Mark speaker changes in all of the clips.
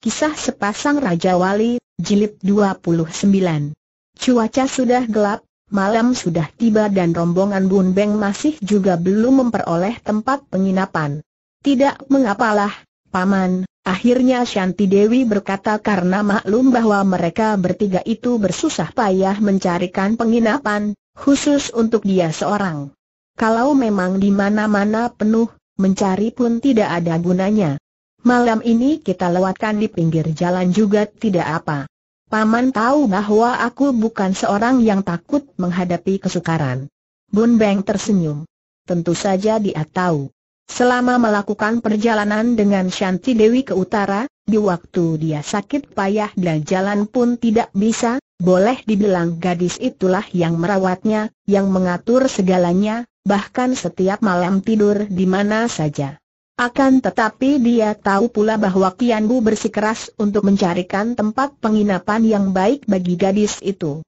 Speaker 1: Kisah Sepasang Raja Wali, Jilid 29 Cuaca sudah gelap, malam sudah tiba dan rombongan Bun Beng masih juga belum memperoleh tempat penginapan. Tidak mengapalah, Paman, akhirnya Shanti Dewi berkata karena maklum bahwa mereka bertiga itu bersusah payah mencarikan penginapan, khusus untuk dia seorang. Kalau memang di mana-mana penuh, mencari pun tidak ada gunanya. Malam ini kita lewatkan di pinggir jalan juga tidak apa. Paman tahu bahwa aku bukan seorang yang takut menghadapi kesukaran. Bun Beng tersenyum. Tentu saja dia tahu. Selama melakukan perjalanan dengan Shanti Dewi ke utara, di waktu dia sakit payah dan jalan pun tidak bisa, boleh dibilang gadis itulah yang merawatnya, yang mengatur segalanya, bahkan setiap malam tidur di mana saja. Akan tetapi dia tahu pula bahwa Kian Bu bersikeras untuk mencarikan tempat penginapan yang baik bagi gadis itu.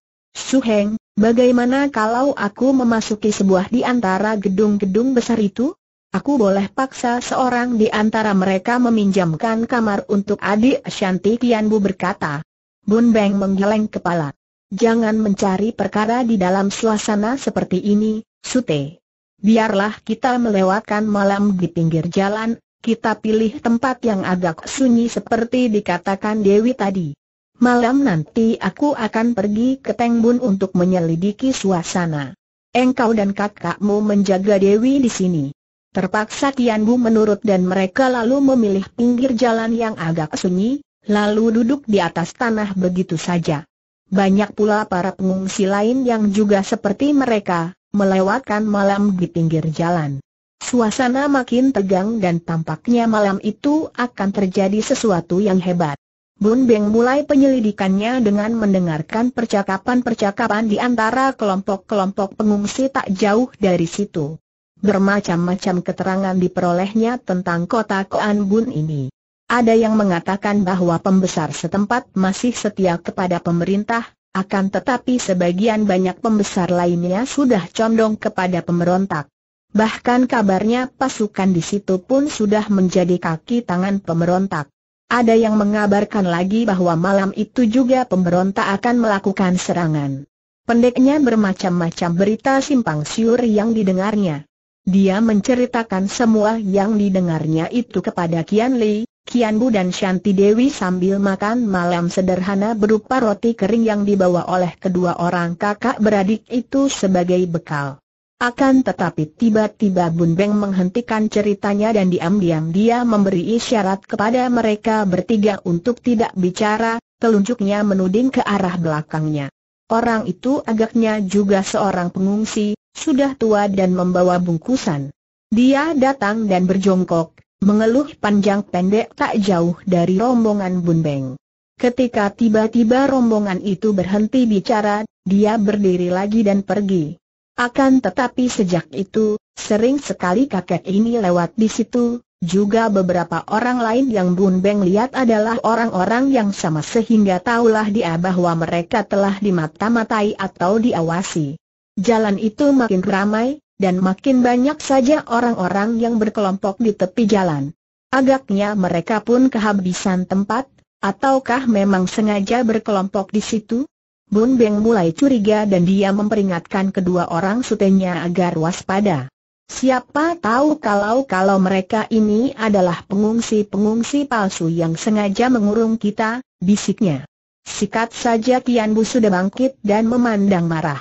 Speaker 1: Heng, bagaimana kalau aku memasuki sebuah di antara gedung-gedung besar itu? Aku boleh paksa seorang di antara mereka meminjamkan kamar untuk adik Shanti Kian Bu berkata. Bun Beng menggeleng kepala. Jangan mencari perkara di dalam suasana seperti ini, Sute biarlah kita melewatkan malam di pinggir jalan, kita pilih tempat yang agak sunyi seperti dikatakan Dewi tadi. Malam nanti aku akan pergi ke Tengbun untuk menyelidiki suasana. Engkau dan kakakmu menjaga Dewi di sini. Terpaksa Tian Bu menurut dan mereka lalu memilih pinggir jalan yang agak sunyi, lalu duduk di atas tanah begitu saja. Banyak pula para pengungsi lain yang juga seperti mereka, melewatkan malam di pinggir jalan. Suasana makin tegang dan tampaknya malam itu akan terjadi sesuatu yang hebat. Bun Beng mulai penyelidikannya dengan mendengarkan percakapan-percakapan di antara kelompok-kelompok pengungsi tak jauh dari situ. Bermacam-macam keterangan diperolehnya tentang kota Koan Bun ini. Ada yang mengatakan bahwa pembesar setempat masih setia kepada pemerintah, akan tetapi sebagian banyak pembesar lainnya sudah condong kepada pemberontak. Bahkan kabarnya pasukan di situ pun sudah menjadi kaki tangan pemberontak. Ada yang mengabarkan lagi bahwa malam itu juga pemberontak akan melakukan serangan. Pendeknya bermacam-macam berita simpang siur yang didengarnya. Dia menceritakan semua yang didengarnya itu kepada Kian Li, Kianbu dan Shanti Dewi sambil makan malam sederhana berupa roti kering yang dibawa oleh kedua orang kakak beradik itu sebagai bekal. Akan tetapi tiba-tiba Bun Beng menghentikan ceritanya dan diam-diam dia memberi isyarat kepada mereka bertiga untuk tidak bicara, telunjuknya menuding ke arah belakangnya. Orang itu agaknya juga seorang pengungsi, sudah tua dan membawa bungkusan. Dia datang dan berjongkok, mengeluh panjang pendek tak jauh dari rombongan Bunbeng. Ketika tiba-tiba rombongan itu berhenti bicara, dia berdiri lagi dan pergi. Akan tetapi sejak itu, sering sekali kakek ini lewat di situ, juga beberapa orang lain yang Bun Beng lihat adalah orang-orang yang sama sehingga tahulah dia bahwa mereka telah dimata-matai atau diawasi. Jalan itu makin ramai, dan makin banyak saja orang-orang yang berkelompok di tepi jalan. Agaknya mereka pun kehabisan tempat, ataukah memang sengaja berkelompok di situ? Bun Beng mulai curiga dan dia memperingatkan kedua orang sutenya agar waspada. Siapa tahu kalau-kalau mereka ini adalah pengungsi-pengungsi palsu yang sengaja mengurung kita, bisiknya. Sikat saja Kian Bu sudah bangkit dan memandang marah.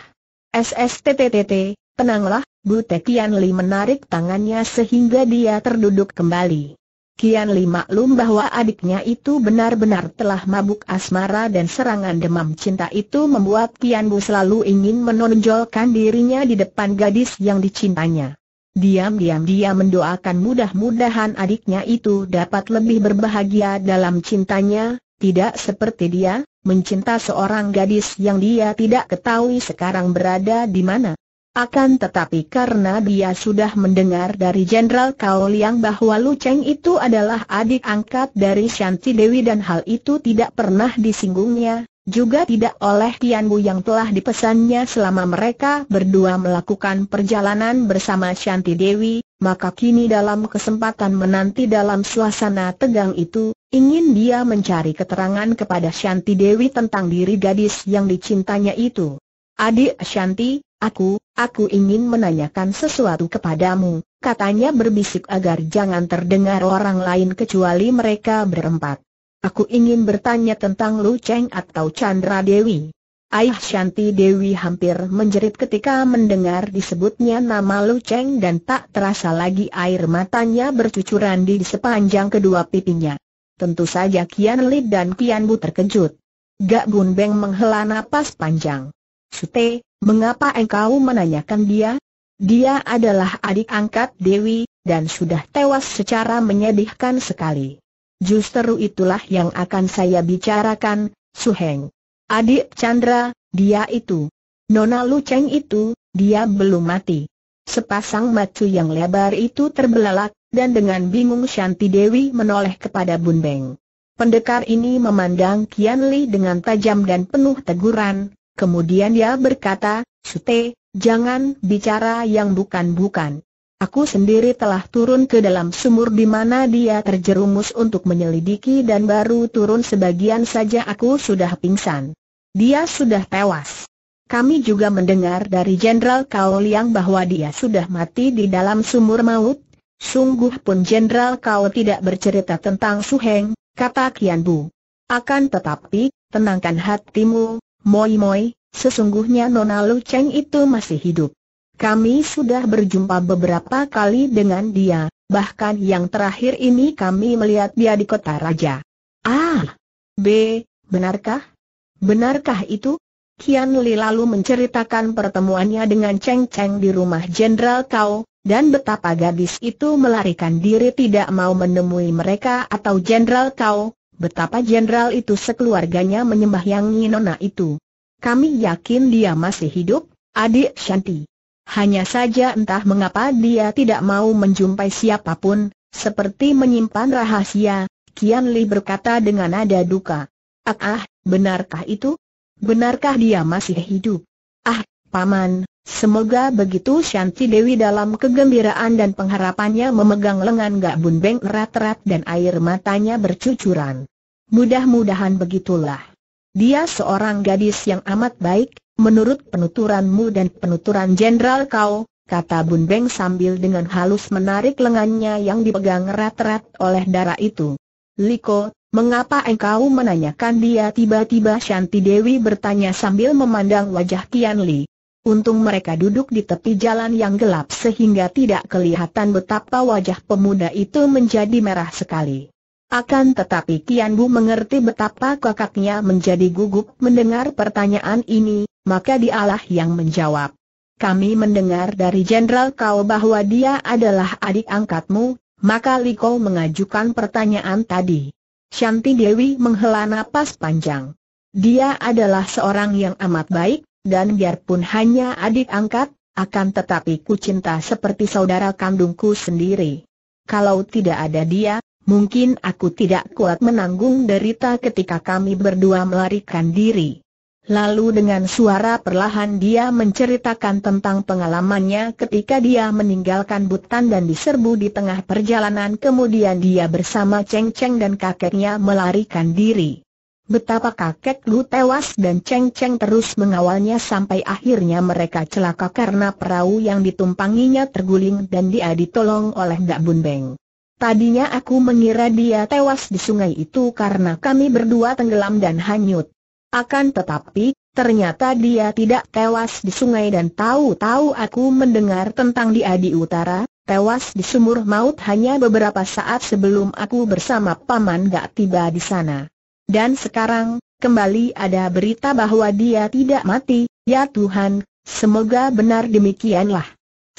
Speaker 1: SSTTTT, Tenanglah, Bu. Kian Li menarik tangannya sehingga dia terduduk kembali. Kian Li maklum bahwa adiknya itu benar-benar telah mabuk asmara dan serangan demam cinta itu membuat Kian Bu selalu ingin menonjolkan dirinya di depan gadis yang dicintanya. Diam-diam dia mendoakan mudah-mudahan adiknya itu dapat lebih berbahagia dalam cintanya, tidak seperti dia, mencinta seorang gadis yang dia tidak ketahui sekarang berada di mana. Akan tetapi karena dia sudah mendengar dari Jenderal Kao Liang bahwa Lu Cheng itu adalah adik angkat dari Shanti Dewi dan hal itu tidak pernah disinggungnya, juga tidak oleh Tian Bu yang telah dipesannya selama mereka berdua melakukan perjalanan bersama Shanti Dewi, maka kini dalam kesempatan menanti dalam suasana tegang itu, ingin dia mencari keterangan kepada Shanti Dewi tentang diri gadis yang dicintanya itu. Adik Shanti, Aku, aku ingin menanyakan sesuatu kepadamu, katanya berbisik agar jangan terdengar orang lain kecuali mereka berempat. Aku ingin bertanya tentang Lu Cheng atau Chandra Dewi. Ayah Shanti Dewi hampir menjerit ketika mendengar disebutnya nama Lu Cheng dan tak terasa lagi air matanya bercucuran di sepanjang kedua pipinya. Tentu saja Kian Li dan Kian Bu terkejut. Gak Bun Beng menghela napas panjang. Sute, Mengapa engkau menanyakan dia? Dia adalah adik angkat Dewi, dan sudah tewas secara menyedihkan sekali. Justru itulah yang akan saya bicarakan, Suheng. Adik Chandra, dia itu. Nona Lu Cheng itu, dia belum mati. Sepasang macu yang lebar itu terbelalak, dan dengan bingung Shanti Dewi menoleh kepada Bun Beng. Pendekar ini memandang Kian Li dengan tajam dan penuh teguran, Kemudian dia berkata, Sute, jangan bicara yang bukan-bukan. Aku sendiri telah turun ke dalam sumur di mana dia terjerumus untuk menyelidiki dan baru turun sebagian saja aku sudah pingsan. Dia sudah tewas. Kami juga mendengar dari Jenderal Kaul yang bahwa dia sudah mati di dalam sumur maut. Sungguh pun Jenderal Kaul tidak bercerita tentang Su Heng, kata Kian Bu. Akan tetapi, tenangkan hatimu, Moi Moi, sesungguhnya Nona Lu Cheng itu masih hidup. Kami sudah berjumpa beberapa kali dengan dia, bahkan yang terakhir ini kami melihat dia di kota raja. Ah, B, benarkah? Benarkah itu? Kian Li lalu menceritakan pertemuannya dengan Cheng Cheng di rumah Jenderal Kau, dan betapa gadis itu melarikan diri tidak mau menemui mereka atau Jenderal Kau, betapa jenderal itu sekeluarganya menyembahyangi nona itu. Kami yakin dia masih hidup, adik Shanti. Hanya saja entah mengapa dia tidak mau menjumpai siapapun, seperti menyimpan rahasia, Kian Li berkata dengan nada duka. Ah, ah, benarkah itu? Benarkah dia masih hidup? Ah, Paman, semoga begitu Shanti Dewi dalam kegembiraan dan pengharapannya memegang lengan Gak Bun Beng erat-erat dan air matanya bercucuran. Mudah-mudahan begitulah. Dia seorang gadis yang amat baik, menurut penuturanmu dan penuturan jenderal kau, kata Bun Beng sambil dengan halus menarik lengannya yang dipegang erat-erat oleh darah itu. Liko, mengapa engkau menanyakan dia tiba-tiba Shanti Dewi bertanya sambil memandang wajah Tian Li. Untung mereka duduk di tepi jalan yang gelap sehingga tidak kelihatan betapa wajah pemuda itu menjadi merah sekali. Akan tetapi Kian Bu mengerti betapa kakaknya menjadi gugup mendengar pertanyaan ini, maka dialah yang menjawab. Kami mendengar dari Jenderal Kau bahwa dia adalah adik angkatmu, maka Liko mengajukan pertanyaan tadi. Shanti Dewi menghela napas panjang. Dia adalah seorang yang amat baik, dan biarpun hanya adik angkat, akan tetapi ku cinta seperti saudara kandungku sendiri. Kalau tidak ada dia, Mungkin aku tidak kuat menanggung derita ketika kami berdua melarikan diri. Lalu dengan suara perlahan dia menceritakan tentang pengalamannya ketika dia meninggalkan Butan dan diserbu di tengah perjalanan kemudian dia bersama Cheng Cheng dan kakeknya melarikan diri. Betapa kakek Lu tewas dan Cheng Cheng terus mengawalnya sampai akhirnya mereka celaka karena perahu yang ditumpanginya terguling dan dia ditolong oleh Dak Bun Beng. Tadinya aku mengira dia tewas di sungai itu karena kami berdua tenggelam dan hanyut. Akan tetapi, ternyata dia tidak tewas di sungai dan tahu-tahu aku mendengar tentang dia di utara, tewas di sumur maut hanya beberapa saat sebelum aku bersama Paman Gak tiba di sana. Dan sekarang, kembali ada berita bahwa dia tidak mati, ya Tuhan, semoga benar demikianlah.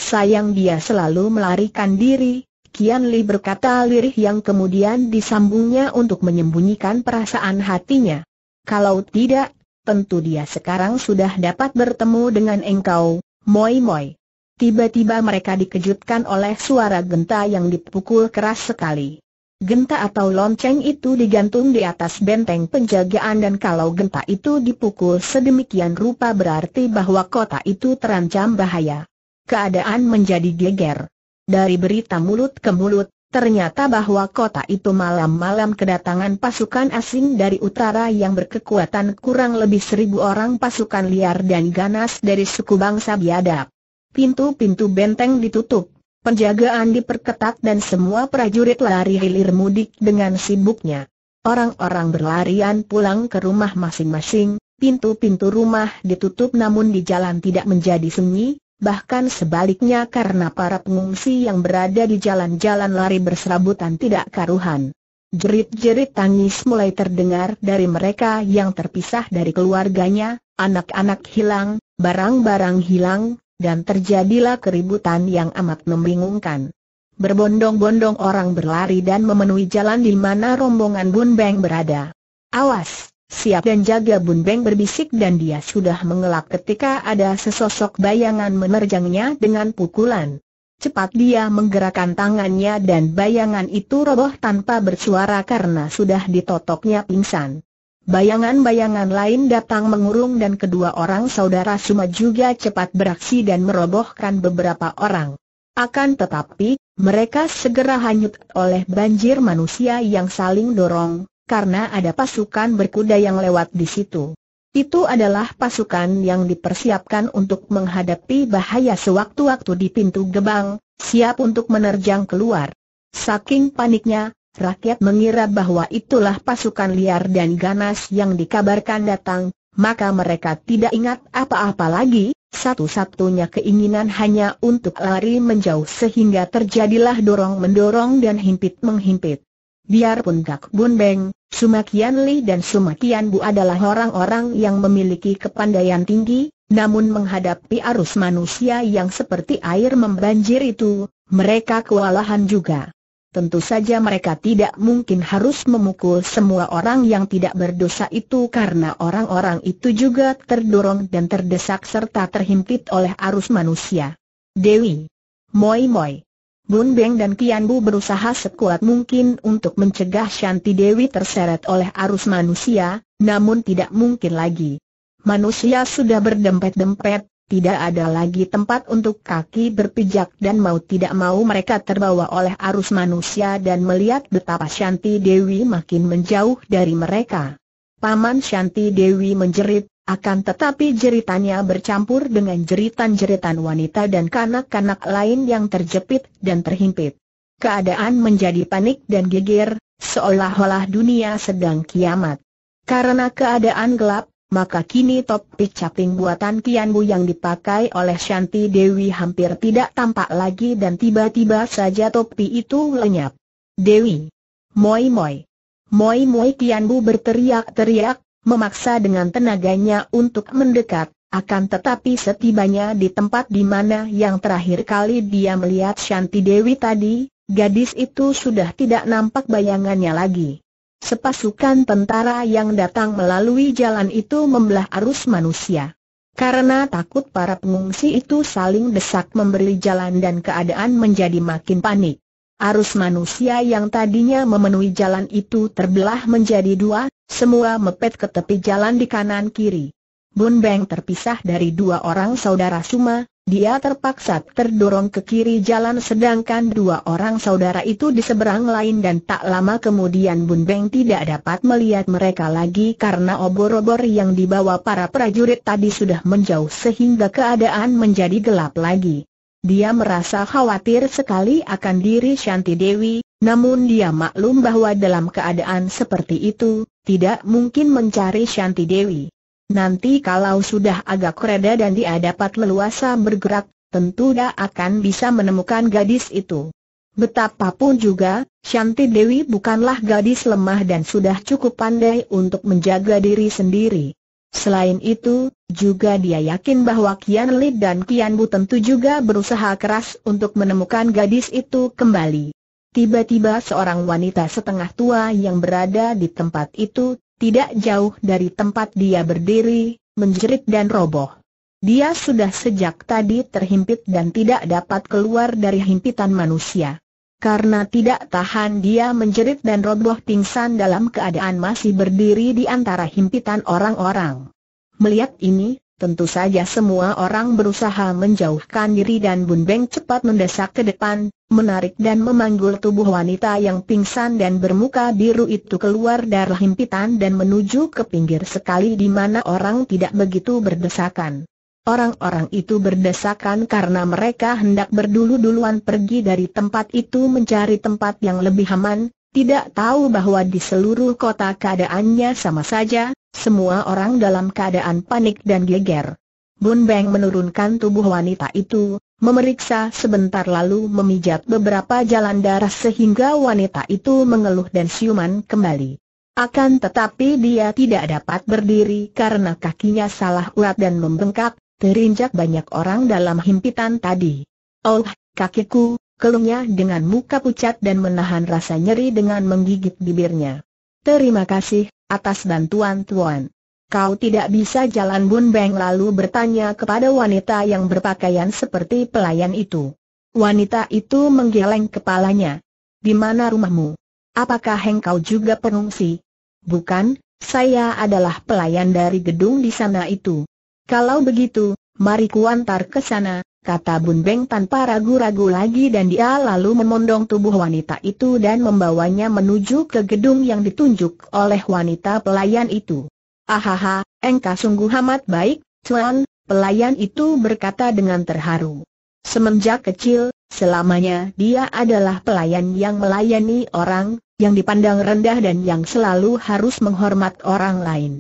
Speaker 1: Sayang dia selalu melarikan diri, Kian Li berkata lirih yang kemudian disambungnya untuk menyembunyikan perasaan hatinya. Kalau tidak, tentu dia sekarang sudah dapat bertemu dengan engkau, Moi Moi. Tiba-tiba mereka dikejutkan oleh suara genta yang dipukul keras sekali. Genta atau lonceng itu digantung di atas benteng penjagaan dan kalau genta itu dipukul sedemikian rupa berarti bahwa kota itu terancam bahaya. Keadaan menjadi geger. Dari berita mulut ke mulut, ternyata bahwa kota itu malam-malam kedatangan pasukan asing dari utara yang berkekuatan kurang lebih seribu orang pasukan liar dan ganas dari suku bangsa biadab. Pintu-pintu benteng ditutup, penjagaan diperketat dan semua prajurit lari hilir mudik dengan sibuknya. Orang-orang berlarian pulang ke rumah masing-masing, Pintu-pintu rumah ditutup namun di jalan tidak menjadi sunyi, bahkan sebaliknya karena para pengungsi yang berada di jalan-jalan lari berserabutan tidak karuhan. Jerit-jerit tangis mulai terdengar dari mereka yang terpisah dari keluarganya, anak-anak hilang, barang-barang hilang, dan terjadilah keributan yang amat membingungkan. Berbondong-bondong orang berlari dan memenuhi jalan di mana rombongan Bun Beng berada. Awas! Siap dan jaga Bun Beng berbisik dan dia sudah mengelak ketika ada sesosok bayangan menerjangnya dengan pukulan. Cepat dia menggerakkan tangannya dan bayangan itu roboh tanpa bersuara karena sudah ditotoknya pingsan. Bayangan-bayangan lain datang mengurung dan kedua orang saudara Suma juga cepat beraksi dan merobohkan beberapa orang. Akan tetapi, mereka segera hanyut oleh banjir manusia yang saling dorong, karena ada pasukan berkuda yang lewat di situ. Itu adalah pasukan yang dipersiapkan untuk menghadapi bahaya sewaktu-waktu di pintu gebang, siap untuk menerjang keluar. Saking paniknya, rakyat mengira bahwa itulah pasukan liar dan ganas yang dikabarkan datang, maka mereka tidak ingat apa-apa lagi, satu-satunya keinginan hanya untuk lari menjauh sehingga terjadilah dorong-mendorong dan himpit-menghimpit. Biarpun Kak Bun Beng, Sumakian Li dan Sumakian Bu adalah orang-orang yang memiliki kepandaian tinggi, namun menghadapi arus manusia yang seperti air membanjir itu, mereka kewalahan juga. Tentu saja mereka tidak mungkin harus memukul semua orang yang tidak berdosa itu karena orang-orang itu juga terdorong dan terdesak serta terhimpit oleh arus manusia. Dewi Moi Moi Bun Beng dan Kian Bu berusaha sekuat mungkin untuk mencegah Shanti Dewi terseret oleh arus manusia, namun tidak mungkin lagi. Manusia sudah berdempet-dempet, tidak ada lagi tempat untuk kaki berpijak dan mau tidak mau mereka terbawa oleh arus manusia dan melihat betapa Shanti Dewi makin menjauh dari mereka. Paman Shanti Dewi menjerit, akan tetapi jeritannya bercampur dengan jeritan-jeritan wanita dan kanak-kanak lain yang terjepit dan terhimpit. Keadaan menjadi panik dan geger, seolah-olah dunia sedang kiamat. Karena keadaan gelap, maka kini topi caping buatan Kianbu yang dipakai oleh Shanti Dewi hampir tidak tampak lagi dan tiba-tiba saja topi itu lenyap. Dewi! Moi moi! Moi moi Kianbu berteriak-teriak, memaksa dengan tenaganya untuk mendekat, akan tetapi setibanya di tempat di mana yang terakhir kali dia melihat Shanti Dewi tadi, gadis itu sudah tidak nampak bayangannya lagi. Sepasukan tentara yang datang melalui jalan itu membelah arus manusia. Karena takut para pengungsi itu saling desak memberi jalan dan keadaan menjadi makin panik. Arus manusia yang tadinya memenuhi jalan itu terbelah menjadi dua, semua mepet ke tepi jalan di kanan kiri. Bun Beng terpisah dari dua orang saudara Suma, dia terpaksa terdorong ke kiri jalan sedangkan dua orang saudara itu di seberang lain dan tak lama kemudian Bun Beng tidak dapat melihat mereka lagi karena obor-obor yang dibawa para prajurit tadi sudah menjauh sehingga keadaan menjadi gelap lagi. Dia merasa khawatir sekali akan diri Shanti Dewi, namun dia maklum bahwa dalam keadaan seperti itu, tidak mungkin mencari Shanti Dewi. Nanti kalau sudah agak reda dan dia dapat leluasa bergerak, tentu dia akan bisa menemukan gadis itu. Betapapun juga, Shanti Dewi bukanlah gadis lemah dan sudah cukup pandai untuk menjaga diri sendiri. Selain itu, juga dia yakin bahwa Kian Li dan Kian Bu tentu juga berusaha keras untuk menemukan gadis itu kembali. Tiba-tiba seorang wanita setengah tua yang berada di tempat itu, tidak jauh dari tempat dia berdiri, menjerit dan roboh. Dia sudah sejak tadi terhimpit dan tidak dapat keluar dari himpitan manusia. Karena tidak tahan dia menjerit dan roboh pingsan dalam keadaan masih berdiri di antara himpitan orang-orang. Melihat ini, tentu saja semua orang berusaha menjauhkan diri dan Bun Beng cepat mendesak ke depan, menarik dan memanggul tubuh wanita yang pingsan dan bermuka biru itu keluar dari himpitan dan menuju ke pinggir sekali di mana orang tidak begitu berdesakan. Orang-orang itu berdesakan karena mereka hendak berdulu-duluan pergi dari tempat itu mencari tempat yang lebih aman, tidak tahu bahwa di seluruh kota keadaannya sama saja, semua orang dalam keadaan panik dan geger. Bun Beng menurunkan tubuh wanita itu, memeriksa sebentar lalu memijat beberapa jalan darah sehingga wanita itu mengeluh dan siuman kembali. Akan tetapi dia tidak dapat berdiri karena kakinya salah urat dan membengkak, terinjak banyak orang dalam himpitan tadi. Oh, kakiku, keluhnya dengan muka pucat dan menahan rasa nyeri dengan menggigit bibirnya. Terima kasih, atas bantuan Tuan. Kau tidak bisa jalan Bun Beng lalu bertanya kepada wanita yang berpakaian seperti pelayan itu. Wanita itu menggeleng kepalanya. Di mana rumahmu? Apakah engkau juga pengungsi? Bukan, saya adalah pelayan dari gedung di sana itu. Kalau begitu, mari kuantar ke sana, kata Bun Beng tanpa ragu-ragu lagi dan dia lalu memondong tubuh wanita itu dan membawanya menuju ke gedung yang ditunjuk oleh wanita pelayan itu. Ahaha, engkau sungguh amat baik, Tuan, pelayan itu berkata dengan terharu. Semenjak kecil, selamanya dia adalah pelayan yang melayani orang, yang dipandang rendah dan yang selalu harus menghormat orang lain.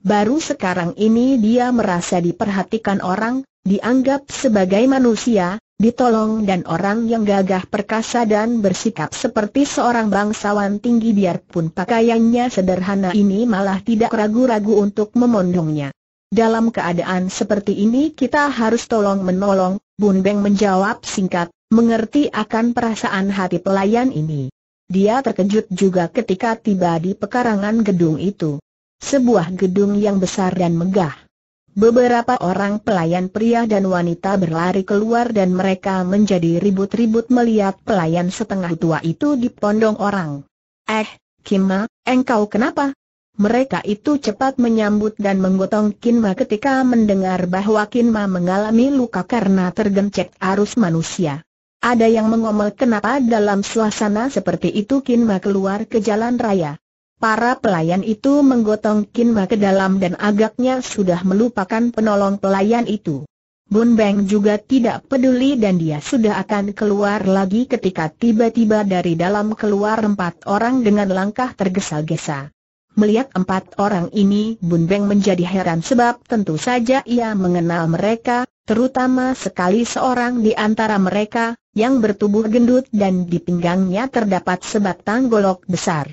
Speaker 1: Baru sekarang ini dia merasa diperhatikan orang, dianggap sebagai manusia, ditolong dan orang yang gagah perkasa dan bersikap seperti seorang bangsawan tinggi biarpun pakaiannya sederhana ini malah tidak ragu-ragu untuk memondongnya. Dalam keadaan seperti ini kita harus tolong menolong, Bun Beng menjawab singkat, mengerti akan perasaan hati pelayan ini. Dia terkejut juga ketika tiba di pekarangan gedung itu sebuah gedung yang besar dan megah. Beberapa orang pelayan pria dan wanita berlari keluar dan mereka menjadi ribut-ribut melihat pelayan setengah tua itu di dipondong orang. Eh, Kima, engkau kenapa? Mereka itu cepat menyambut dan menggotong Kinma ketika mendengar bahwa Kinma mengalami luka karena tergencet arus manusia. Ada yang mengomel kenapa dalam suasana seperti itu Kinma keluar ke jalan raya. Para pelayan itu menggotong Kinma ke dalam dan agaknya sudah melupakan penolong pelayan itu. Bun Beng juga tidak peduli dan dia sudah akan keluar lagi ketika tiba-tiba dari dalam keluar empat orang dengan langkah tergesa-gesa. Melihat empat orang ini Bun Beng menjadi heran sebab tentu saja ia mengenal mereka, terutama sekali seorang di antara mereka, yang bertubuh gendut dan di pinggangnya terdapat sebatang golok besar.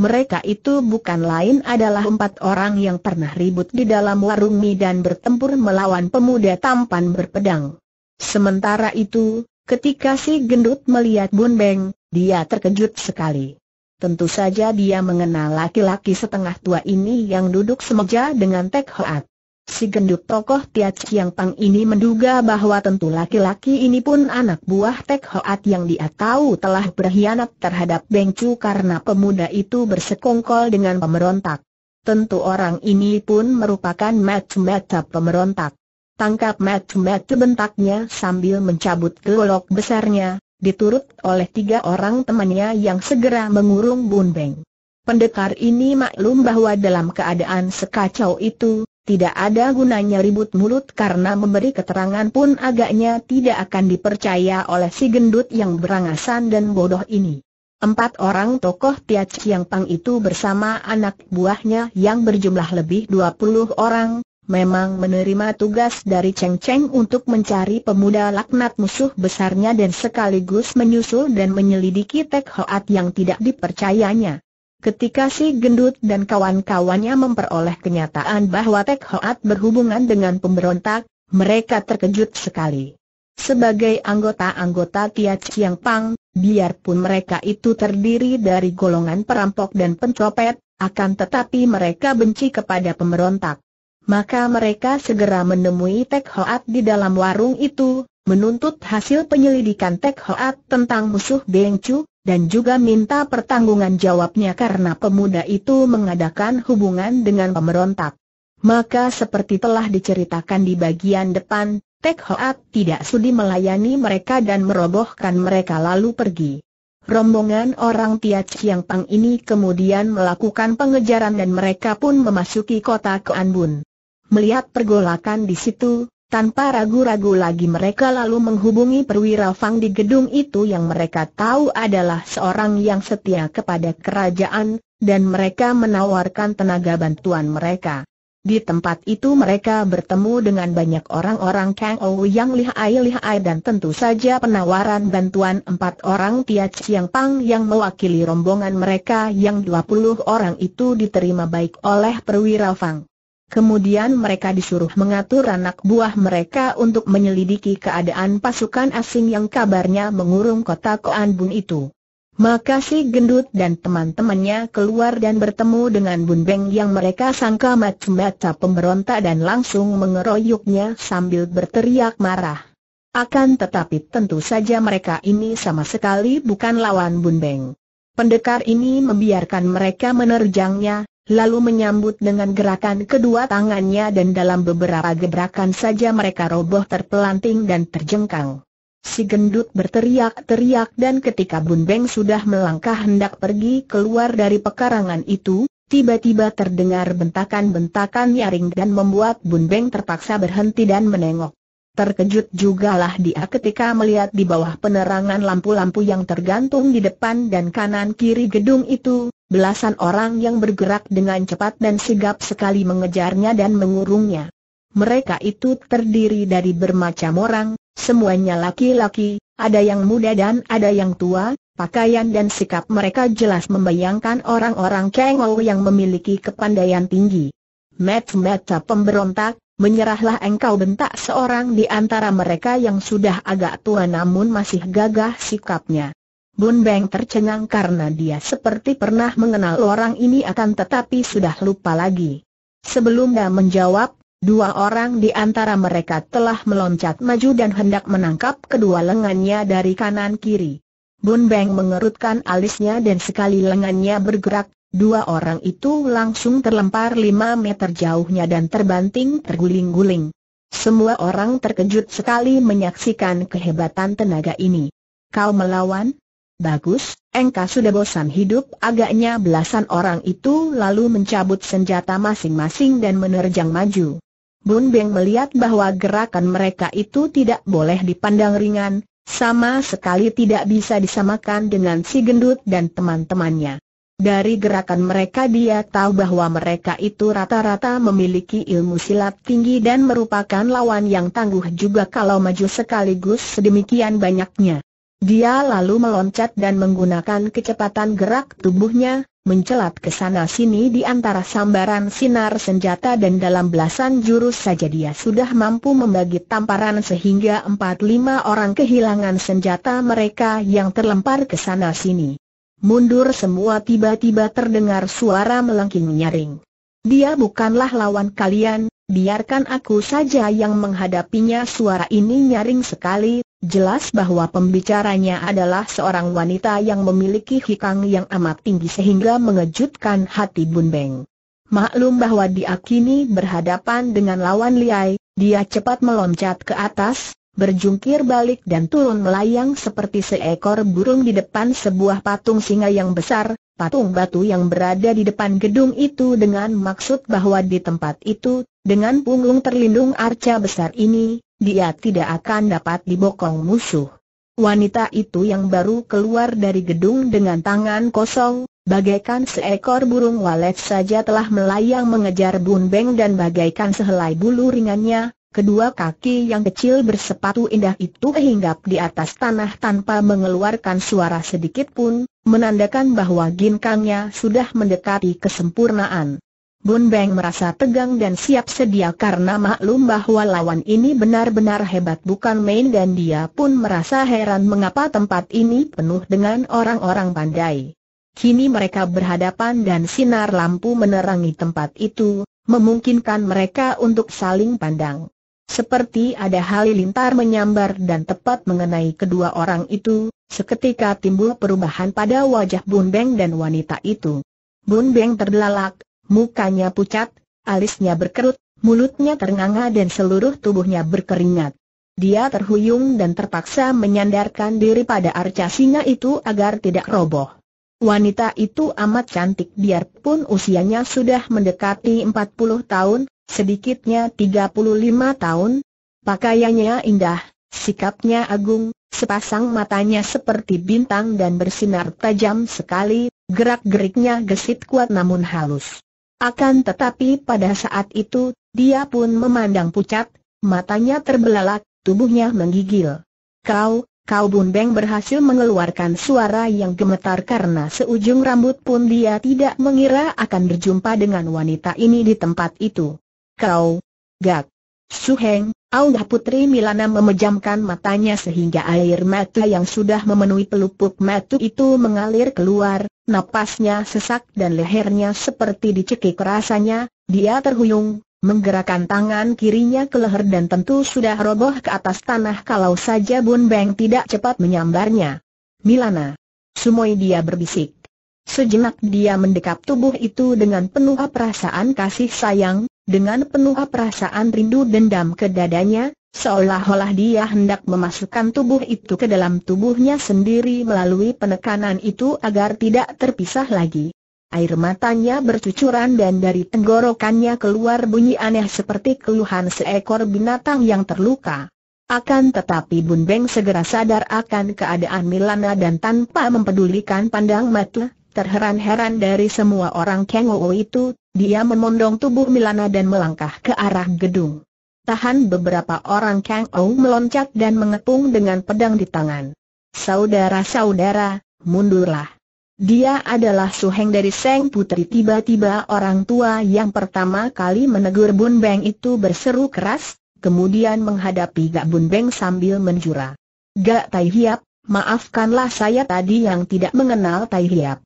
Speaker 1: Mereka itu bukan lain adalah empat orang yang pernah ribut di dalam warung mie dan bertempur melawan pemuda tampan berpedang. Sementara itu, ketika si gendut melihat Bun Beng, dia terkejut sekali. Tentu saja dia mengenal laki-laki setengah tua ini yang duduk semeja dengan Tek Hoat. Si gendut tokoh Tiat Chiang Pang ini menduga bahwa tentu laki-laki ini pun anak buah Tek Hoat yang dia tahu telah berkhianat terhadap Beng Chu karena pemuda itu bersekongkol dengan pemberontak. Tentu orang ini pun merupakan macam-macam pemberontak. Tangkap macam-macam bentaknya sambil mencabut golok besarnya, diturut oleh tiga orang temannya yang segera mengurung Bun Beng. Pendekar ini maklum bahwa dalam keadaan sekacau itu, tidak ada gunanya ribut mulut karena memberi keterangan pun agaknya tidak akan dipercaya oleh si gendut yang berangasan dan bodoh ini. Empat orang tokoh Tia Chiang Pang itu bersama anak buahnya yang berjumlah lebih 20 orang, memang menerima tugas dari Cheng Cheng untuk mencari pemuda laknat musuh besarnya dan sekaligus menyusul dan menyelidiki Tek Hoat yang tidak dipercayanya. Ketika si gendut dan kawan-kawannya memperoleh kenyataan bahwa Tek Hoat berhubungan dengan pemberontak, mereka terkejut sekali. Sebagai anggota-anggota Tia Chiang Pang, biarpun mereka itu terdiri dari golongan perampok dan pencopet, akan tetapi mereka benci kepada pemberontak. Maka mereka segera menemui Tek Hoat di dalam warung itu, menuntut hasil penyelidikan Tek Hoat tentang musuh Beng Chu, dan juga minta pertanggungan jawabnya karena pemuda itu mengadakan hubungan dengan pemberontak. Maka seperti telah diceritakan di bagian depan, Tek Hoat tidak sudi melayani mereka dan merobohkan mereka lalu pergi. Rombongan orang Tia Chiang Pang ini kemudian melakukan pengejaran dan mereka pun memasuki kota Keanbun. Melihat pergolakan di situ, tanpa ragu-ragu lagi mereka lalu menghubungi perwira Fang di gedung itu yang mereka tahu adalah seorang yang setia kepada kerajaan, dan mereka menawarkan tenaga bantuan mereka. Di tempat itu mereka bertemu dengan banyak orang-orang Kang Ou yang lihai-lihai dan tentu saja penawaran bantuan empat orang Tia Chiang Pang yang mewakili rombongan mereka yang 20 orang itu diterima baik oleh perwira Fang. Kemudian mereka disuruh mengatur anak buah mereka untuk menyelidiki keadaan pasukan asing yang kabarnya mengurung kota Koan Bun itu. Maka si gendut dan teman-temannya keluar dan bertemu dengan Bun Beng yang mereka sangka macam-macam pemberontak dan langsung mengeroyoknya sambil berteriak marah. Akan tetapi tentu saja mereka ini sama sekali bukan lawan Bun Beng. Pendekar ini membiarkan mereka menerjangnya, lalu menyambut dengan gerakan kedua tangannya dan dalam beberapa gebrakan saja mereka roboh terpelanting dan terjengkang. Si gendut berteriak-teriak dan ketika Bun Beng sudah melangkah hendak pergi keluar dari pekarangan itu, tiba-tiba terdengar bentakan-bentakan nyaring dan membuat Bun Beng terpaksa berhenti dan menengok. Terkejut jugalah dia ketika melihat di bawah penerangan lampu-lampu yang tergantung di depan dan kanan kiri gedung itu, belasan orang yang bergerak dengan cepat dan sigap sekali mengejarnya dan mengurungnya. Mereka itu terdiri dari bermacam orang, semuanya laki-laki, ada yang muda dan ada yang tua, pakaian dan sikap mereka jelas membayangkan orang-orang Kengou yang memiliki kepandaian tinggi. met mata pemberontak, menyerahlah engkau bentak seorang di antara mereka yang sudah agak tua namun masih gagah sikapnya. Bun Beng tercengang karena dia seperti pernah mengenal orang ini akan tetapi sudah lupa lagi. Sebelum dia menjawab, dua orang di antara mereka telah meloncat maju dan hendak menangkap kedua lengannya dari kanan kiri. Bun Beng mengerutkan alisnya dan sekali lengannya bergerak, dua orang itu langsung terlempar lima meter jauhnya dan terbanting terguling-guling. Semua orang terkejut sekali menyaksikan kehebatan tenaga ini. Kau melawan? Bagus, engkau sudah bosan hidup agaknya belasan orang itu lalu mencabut senjata masing-masing dan menerjang maju. Bun Beng melihat bahwa gerakan mereka itu tidak boleh dipandang ringan, sama sekali tidak bisa disamakan dengan si gendut dan teman-temannya. Dari gerakan mereka dia tahu bahwa mereka itu rata-rata memiliki ilmu silat tinggi dan merupakan lawan yang tangguh juga kalau maju sekaligus sedemikian banyaknya. Dia lalu meloncat dan menggunakan kecepatan gerak tubuhnya, mencelat ke sana-sini di antara sambaran sinar senjata dan dalam belasan jurus saja dia sudah mampu membagi tamparan sehingga empat lima orang kehilangan senjata mereka yang terlempar ke sana-sini. Mundur semua tiba-tiba terdengar suara melengking nyaring. Dia bukanlah lawan kalian, biarkan aku saja yang menghadapinya suara ini nyaring sekali, Jelas bahwa pembicaranya adalah seorang wanita yang memiliki hikang yang amat tinggi sehingga mengejutkan hati Bun Beng. Maklum bahwa dia kini berhadapan dengan lawan Liai, dia cepat meloncat ke atas, berjungkir balik dan turun melayang seperti seekor burung di depan sebuah patung singa yang besar, patung batu yang berada di depan gedung itu dengan maksud bahwa di tempat itu, dengan punggung terlindung arca besar ini, dia tidak akan dapat dibokong musuh. Wanita itu yang baru keluar dari gedung dengan tangan kosong, bagaikan seekor burung walet saja telah melayang mengejar Bun Beng dan bagaikan sehelai bulu ringannya, kedua kaki yang kecil bersepatu indah itu hinggap di atas tanah tanpa mengeluarkan suara sedikit pun, menandakan bahwa ginkangnya sudah mendekati kesempurnaan. Bun Beng merasa tegang dan siap sedia karena maklum bahwa lawan ini benar-benar hebat bukan main dan dia pun merasa heran mengapa tempat ini penuh dengan orang-orang pandai. Kini mereka berhadapan dan sinar lampu menerangi tempat itu, memungkinkan mereka untuk saling pandang. Seperti ada halilintar menyambar dan tepat mengenai kedua orang itu, seketika timbul perubahan pada wajah Bun Beng dan wanita itu. Bun Beng terbelalak, Mukanya pucat, alisnya berkerut, mulutnya ternganga dan seluruh tubuhnya berkeringat. Dia terhuyung dan terpaksa menyandarkan diri pada arca singa itu agar tidak roboh. Wanita itu amat cantik biarpun usianya sudah mendekati 40 tahun, sedikitnya 35 tahun. Pakaiannya indah, sikapnya agung, sepasang matanya seperti bintang dan bersinar tajam sekali, gerak-geriknya gesit kuat namun halus. Akan tetapi pada saat itu, dia pun memandang pucat, matanya terbelalak, tubuhnya menggigil. Kau, kau Bun Beng berhasil mengeluarkan suara yang gemetar karena seujung rambut pun dia tidak mengira akan berjumpa dengan wanita ini di tempat itu. Kau, Gak, Su Heng, Aula Putri Milana memejamkan matanya sehingga air mata yang sudah memenuhi pelupuk mata itu mengalir keluar, napasnya sesak dan lehernya seperti dicekik rasanya, dia terhuyung, menggerakkan tangan kirinya ke leher dan tentu sudah roboh ke atas tanah kalau saja Bun Beng tidak cepat menyambarnya. Milana. Sumoi dia berbisik. Sejenak dia mendekap tubuh itu dengan penuh perasaan kasih sayang, dengan penuh perasaan rindu dendam ke dadanya, seolah-olah dia hendak memasukkan tubuh itu ke dalam tubuhnya sendiri melalui penekanan itu agar tidak terpisah lagi. Air matanya bercucuran dan dari tenggorokannya keluar bunyi aneh seperti keluhan seekor binatang yang terluka. Akan tetapi Bun Beng segera sadar akan keadaan Milana dan tanpa mempedulikan pandang mata, Terheran-heran dari semua orang Kengo itu, dia memondong tubuh Milana dan melangkah ke arah gedung. Tahan beberapa orang Kengo meloncat dan mengepung dengan pedang di tangan. Saudara-saudara, mundurlah. Dia adalah suheng dari Seng Putri tiba-tiba orang tua yang pertama kali menegur Bun Beng itu berseru keras, kemudian menghadapi Gak Bun Beng sambil menjura. Gak Tai Hiap, maafkanlah saya tadi yang tidak mengenal Tai Hiap.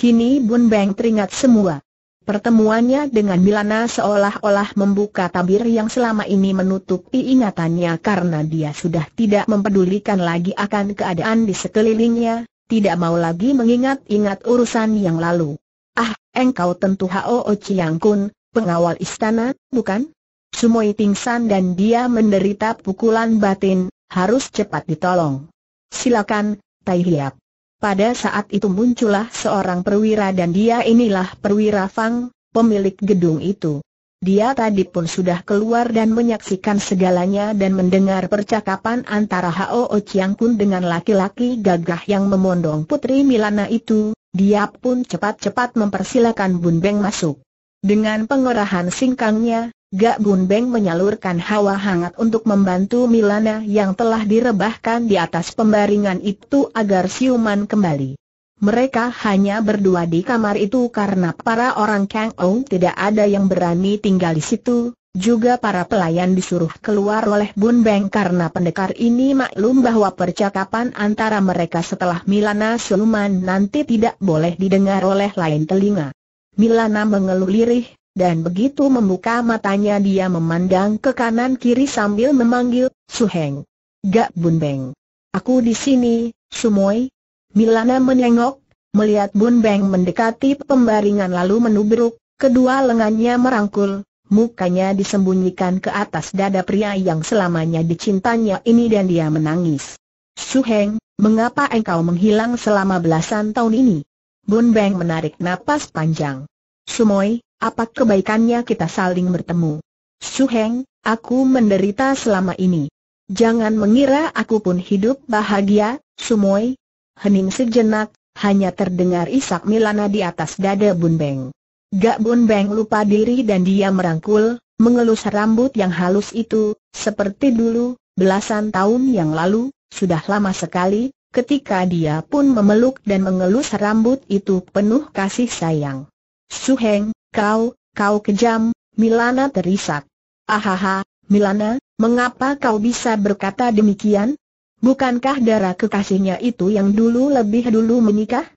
Speaker 1: Kini Bun Beng teringat semua. Pertemuannya dengan Milana seolah-olah membuka tabir yang selama ini menutupi ingatannya karena dia sudah tidak mempedulikan lagi akan keadaan di sekelilingnya, tidak mau lagi mengingat-ingat urusan yang lalu. Ah, engkau tentu Hao Chiang Kun, pengawal istana, bukan? Sumoi pingsan dan dia menderita pukulan batin, harus cepat ditolong. Silakan, Tai Hiap. Pada saat itu muncullah seorang perwira dan dia inilah perwira Fang, pemilik gedung itu. Dia tadi pun sudah keluar dan menyaksikan segalanya dan mendengar percakapan antara Hao Chiang Kun dengan laki-laki gagah yang memondong putri Milana itu, dia pun cepat-cepat mempersilakan Bun Beng masuk. Dengan pengerahan singkangnya, Gak Beng menyalurkan hawa hangat untuk membantu Milana yang telah direbahkan di atas pembaringan itu agar siuman kembali. Mereka hanya berdua di kamar itu karena para orang Kang Ong tidak ada yang berani tinggal di situ, juga para pelayan disuruh keluar oleh Bun Beng karena pendekar ini maklum bahwa percakapan antara mereka setelah Milana Suluman nanti tidak boleh didengar oleh lain telinga. Milana mengeluh lirih, dan begitu membuka matanya dia memandang ke kanan kiri sambil memanggil, Suheng. Gak Bun Beng, Aku di sini, Sumoy. Milana menengok, melihat Bun Beng mendekati pembaringan lalu menubruk, kedua lengannya merangkul, mukanya disembunyikan ke atas dada pria yang selamanya dicintanya ini dan dia menangis. Suheng, mengapa engkau menghilang selama belasan tahun ini? Bun Beng menarik napas panjang. Sumoy, apa kebaikannya kita saling bertemu? Suheng, aku menderita selama ini. Jangan mengira aku pun hidup bahagia, Sumoy. Hening sejenak, hanya terdengar isak Milana di atas dada Bun Beng. Gak Bun Beng lupa diri dan dia merangkul, mengelus rambut yang halus itu, seperti dulu, belasan tahun yang lalu, sudah lama sekali, ketika dia pun memeluk dan mengelus rambut itu penuh kasih sayang. Suheng, Kau, kau kejam, Milana terisak. Ahaha, Milana, mengapa kau bisa berkata demikian? Bukankah darah kekasihnya itu yang dulu lebih dulu menikah?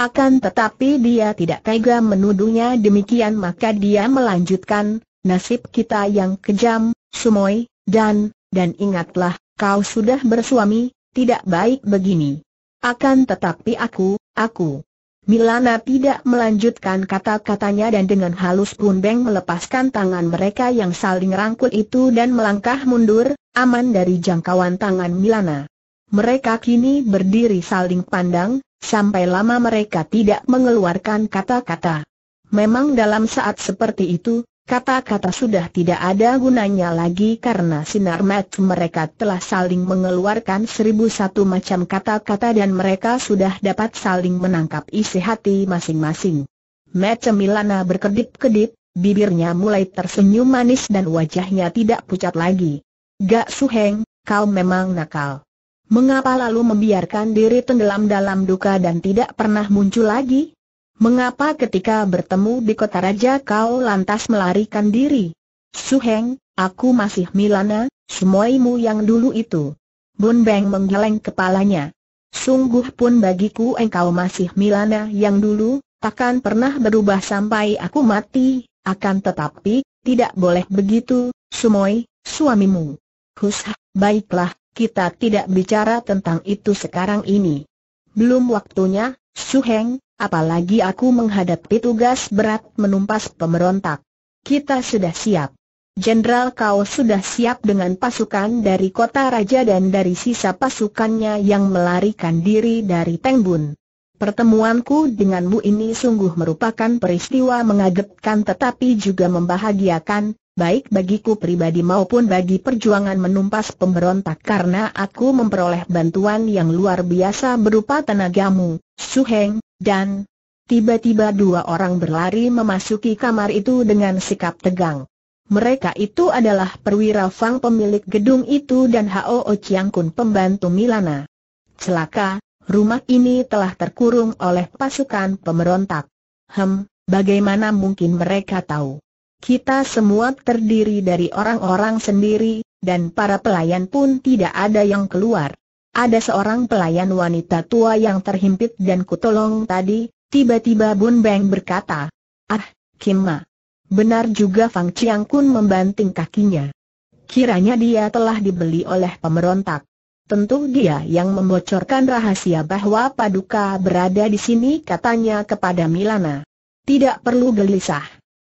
Speaker 1: Akan tetapi dia tidak tega menuduhnya demikian maka dia melanjutkan, nasib kita yang kejam, Sumoy, dan, dan ingatlah, kau sudah bersuami, tidak baik begini. Akan tetapi aku, aku, Milana tidak melanjutkan kata-katanya dan dengan halus pun Beng melepaskan tangan mereka yang saling rangkul itu dan melangkah mundur, aman dari jangkauan tangan Milana. Mereka kini berdiri saling pandang, sampai lama mereka tidak mengeluarkan kata-kata. Memang dalam saat seperti itu, Kata-kata sudah tidak ada gunanya lagi karena sinar mata mereka telah saling mengeluarkan seribu satu macam kata-kata dan mereka sudah dapat saling menangkap isi hati masing-masing. Mata Milana berkedip-kedip, bibirnya mulai tersenyum manis dan wajahnya tidak pucat lagi. Gak suheng, kau memang nakal. Mengapa lalu membiarkan diri tenggelam dalam duka dan tidak pernah muncul lagi? Mengapa ketika bertemu di kota raja kau lantas melarikan diri? Suheng, aku masih Milana, semuaimu yang dulu itu. Bun Beng menggeleng kepalanya. Sungguh pun bagiku engkau masih Milana yang dulu, takkan pernah berubah sampai aku mati, akan tetapi, tidak boleh begitu, semuai, suamimu. Hus, baiklah, kita tidak bicara tentang itu sekarang ini. Belum waktunya, Suheng, apalagi aku menghadapi tugas berat menumpas pemberontak. Kita sudah siap. Jenderal kau sudah siap dengan pasukan dari kota raja dan dari sisa pasukannya yang melarikan diri dari Tengbun. Pertemuanku denganmu ini sungguh merupakan peristiwa mengagetkan tetapi juga membahagiakan, baik bagiku pribadi maupun bagi perjuangan menumpas pemberontak karena aku memperoleh bantuan yang luar biasa berupa tenagamu, Suheng, dan, tiba-tiba dua orang berlari memasuki kamar itu dengan sikap tegang. Mereka itu adalah perwira Fang pemilik gedung itu dan Hao Chiang Kun pembantu Milana. Celaka, rumah ini telah terkurung oleh pasukan pemberontak. Hem, bagaimana mungkin mereka tahu? Kita semua terdiri dari orang-orang sendiri, dan para pelayan pun tidak ada yang keluar. Ada seorang pelayan wanita tua yang terhimpit dan kutolong tadi, tiba-tiba Bun Beng berkata, Ah, Kim Ma. Benar juga Fang Chiang Kun membanting kakinya. Kiranya dia telah dibeli oleh pemberontak. Tentu dia yang membocorkan rahasia bahwa Paduka berada di sini katanya kepada Milana. Tidak perlu gelisah.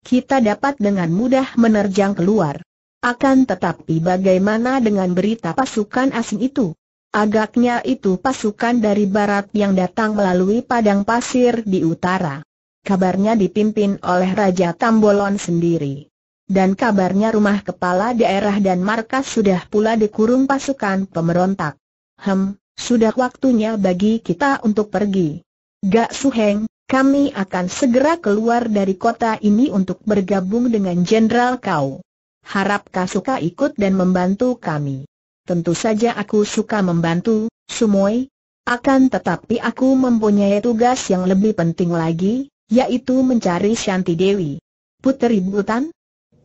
Speaker 1: Kita dapat dengan mudah menerjang keluar. Akan tetapi bagaimana dengan berita pasukan asing itu? Agaknya itu pasukan dari barat yang datang melalui padang pasir di utara. Kabarnya dipimpin oleh Raja Tambolon sendiri. Dan kabarnya rumah kepala daerah dan markas sudah pula dikurung pasukan pemberontak. Hem, sudah waktunya bagi kita untuk pergi. Gak suheng, kami akan segera keluar dari kota ini untuk bergabung dengan Jenderal Kau. Harap Kasuka ikut dan membantu kami. Tentu saja aku suka membantu, Sumoi. Akan tetapi aku mempunyai tugas yang lebih penting lagi, yaitu mencari Shanti Dewi. Puteri Butan?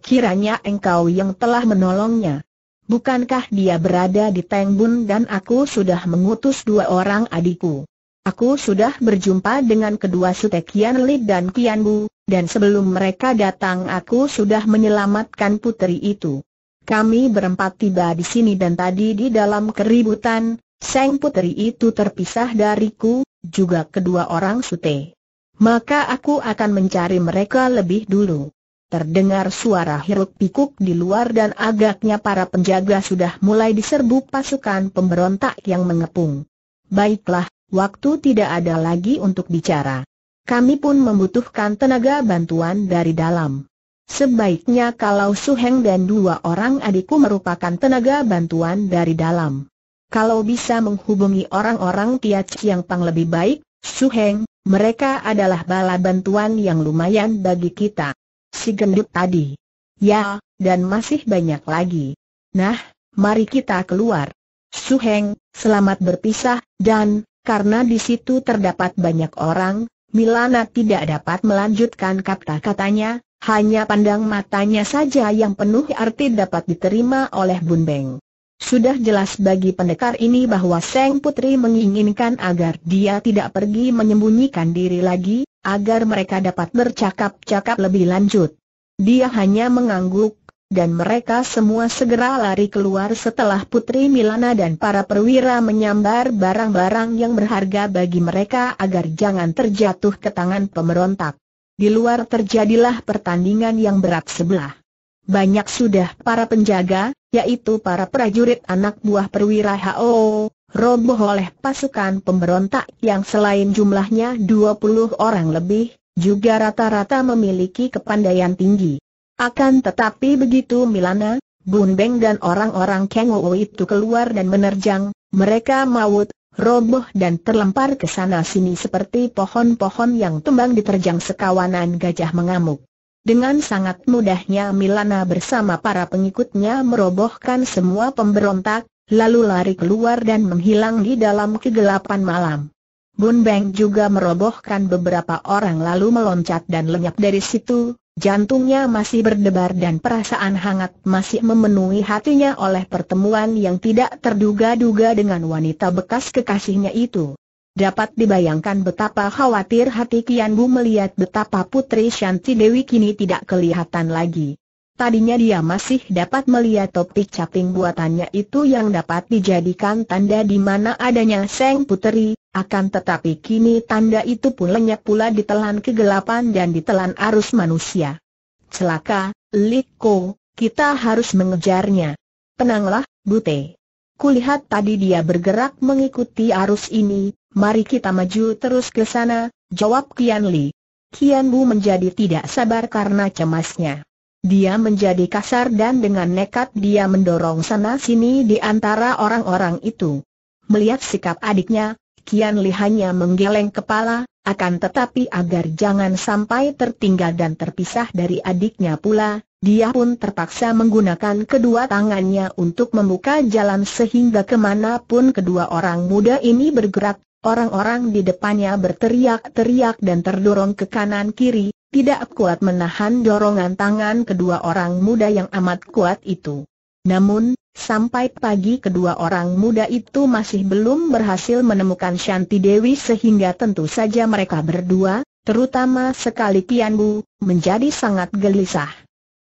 Speaker 1: Kiranya engkau yang telah menolongnya. Bukankah dia berada di Tengbun dan aku sudah mengutus dua orang adikku? Aku sudah berjumpa dengan kedua Sute Kian Li dan Kian Bu, dan sebelum mereka datang aku sudah menyelamatkan puteri itu. Kami berempat tiba di sini dan tadi di dalam keributan, Seng Putri itu terpisah dariku, juga kedua orang sute. Maka aku akan mencari mereka lebih dulu. Terdengar suara hiruk pikuk di luar dan agaknya para penjaga sudah mulai diserbu pasukan pemberontak yang mengepung. Baiklah, waktu tidak ada lagi untuk bicara. Kami pun membutuhkan tenaga bantuan dari dalam. Sebaiknya kalau Su Heng dan dua orang adikku merupakan tenaga bantuan dari dalam. Kalau bisa menghubungi orang-orang Tiat yang Pang lebih baik, Su Heng, mereka adalah bala bantuan yang lumayan bagi kita. Si gendut tadi. Ya, dan masih banyak lagi. Nah, mari kita keluar. Su Heng, selamat berpisah, dan, karena di situ terdapat banyak orang, Milana tidak dapat melanjutkan kata-katanya, hanya pandang matanya saja yang penuh arti dapat diterima oleh Bun Beng. Sudah jelas bagi pendekar ini bahwa Seng Putri menginginkan agar dia tidak pergi menyembunyikan diri lagi, agar mereka dapat bercakap-cakap lebih lanjut. Dia hanya mengangguk, dan mereka semua segera lari keluar setelah Putri Milana dan para perwira menyambar barang-barang yang berharga bagi mereka agar jangan terjatuh ke tangan pemberontak. Di luar terjadilah pertandingan yang berat sebelah. Banyak sudah para penjaga, yaitu para prajurit anak buah perwira HO, roboh oleh pasukan pemberontak yang selain jumlahnya 20 orang lebih, juga rata-rata memiliki kepandaian tinggi. Akan tetapi begitu Milana, Bun Beng dan orang-orang Kang Wu itu keluar dan menerjang, mereka maut, roboh dan terlempar ke sana sini seperti pohon-pohon yang tumbang diterjang sekawanan gajah mengamuk. Dengan sangat mudahnya Milana bersama para pengikutnya merobohkan semua pemberontak, lalu lari keluar dan menghilang di dalam kegelapan malam. Bun Beng juga merobohkan beberapa orang lalu meloncat dan lenyap dari situ, Jantungnya masih berdebar dan perasaan hangat masih memenuhi hatinya oleh pertemuan yang tidak terduga-duga dengan wanita bekas kekasihnya itu. Dapat dibayangkan betapa khawatir hati Kian Bu melihat betapa Putri Shanti Dewi kini tidak kelihatan lagi. Tadinya dia masih dapat melihat topik caping buatannya itu yang dapat dijadikan tanda di mana adanya Seng Puteri, akan tetapi kini tanda itu pun lenyap pula ditelan kegelapan dan ditelan arus manusia. Celaka, Liko, kita harus mengejarnya. Tenanglah, Bute. Kulihat tadi dia bergerak mengikuti arus ini, mari kita maju terus ke sana, jawab Kian Li. Kian Bu menjadi tidak sabar karena cemasnya. Dia menjadi kasar dan dengan nekat dia mendorong sana-sini di antara orang-orang itu. Melihat sikap adiknya, Kian Li hanya menggeleng kepala, akan tetapi agar jangan sampai tertinggal dan terpisah dari adiknya pula, dia pun terpaksa menggunakan kedua tangannya untuk membuka jalan sehingga kemanapun kedua orang muda ini bergerak, orang-orang di depannya berteriak-teriak dan terdorong ke kanan-kiri, tidak kuat menahan dorongan tangan kedua orang muda yang amat kuat itu. Namun, sampai pagi kedua orang muda itu masih belum berhasil menemukan Shanti Dewi sehingga tentu saja mereka berdua, terutama sekali Tian menjadi sangat gelisah.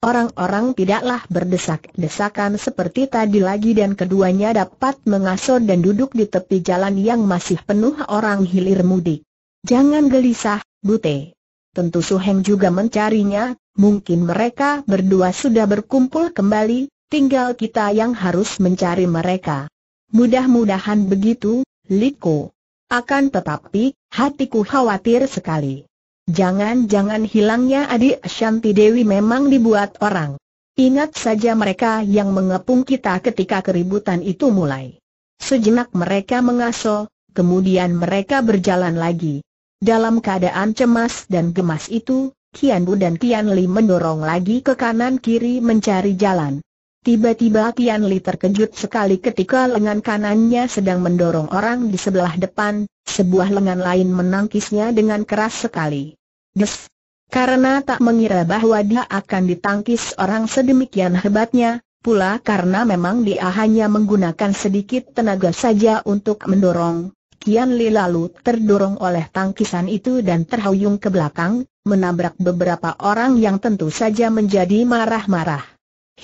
Speaker 1: Orang-orang tidaklah berdesak-desakan seperti tadi lagi dan keduanya dapat mengasuh dan duduk di tepi jalan yang masih penuh orang hilir mudik. Jangan gelisah, Bute. Tentu suheng juga mencarinya, mungkin mereka berdua sudah berkumpul kembali, tinggal kita yang harus mencari mereka. Mudah-mudahan begitu, Liko. Akan tetapi, hatiku khawatir sekali. Jangan-jangan hilangnya adik Shanti Dewi memang dibuat orang. Ingat saja mereka yang mengepung kita ketika keributan itu mulai. Sejenak mereka mengaso, kemudian mereka berjalan lagi. Dalam keadaan cemas dan gemas itu, Kian Bu dan Kian Li mendorong lagi ke kanan-kiri mencari jalan. Tiba-tiba Kian Li terkejut sekali ketika lengan kanannya sedang mendorong orang di sebelah depan, sebuah lengan lain menangkisnya dengan keras sekali. Des! Karena tak mengira bahwa dia akan ditangkis orang sedemikian hebatnya, pula karena memang dia hanya menggunakan sedikit tenaga saja untuk mendorong, Kian Li lalu terdorong oleh tangkisan itu dan terhuyung ke belakang, menabrak beberapa orang yang tentu saja menjadi marah-marah.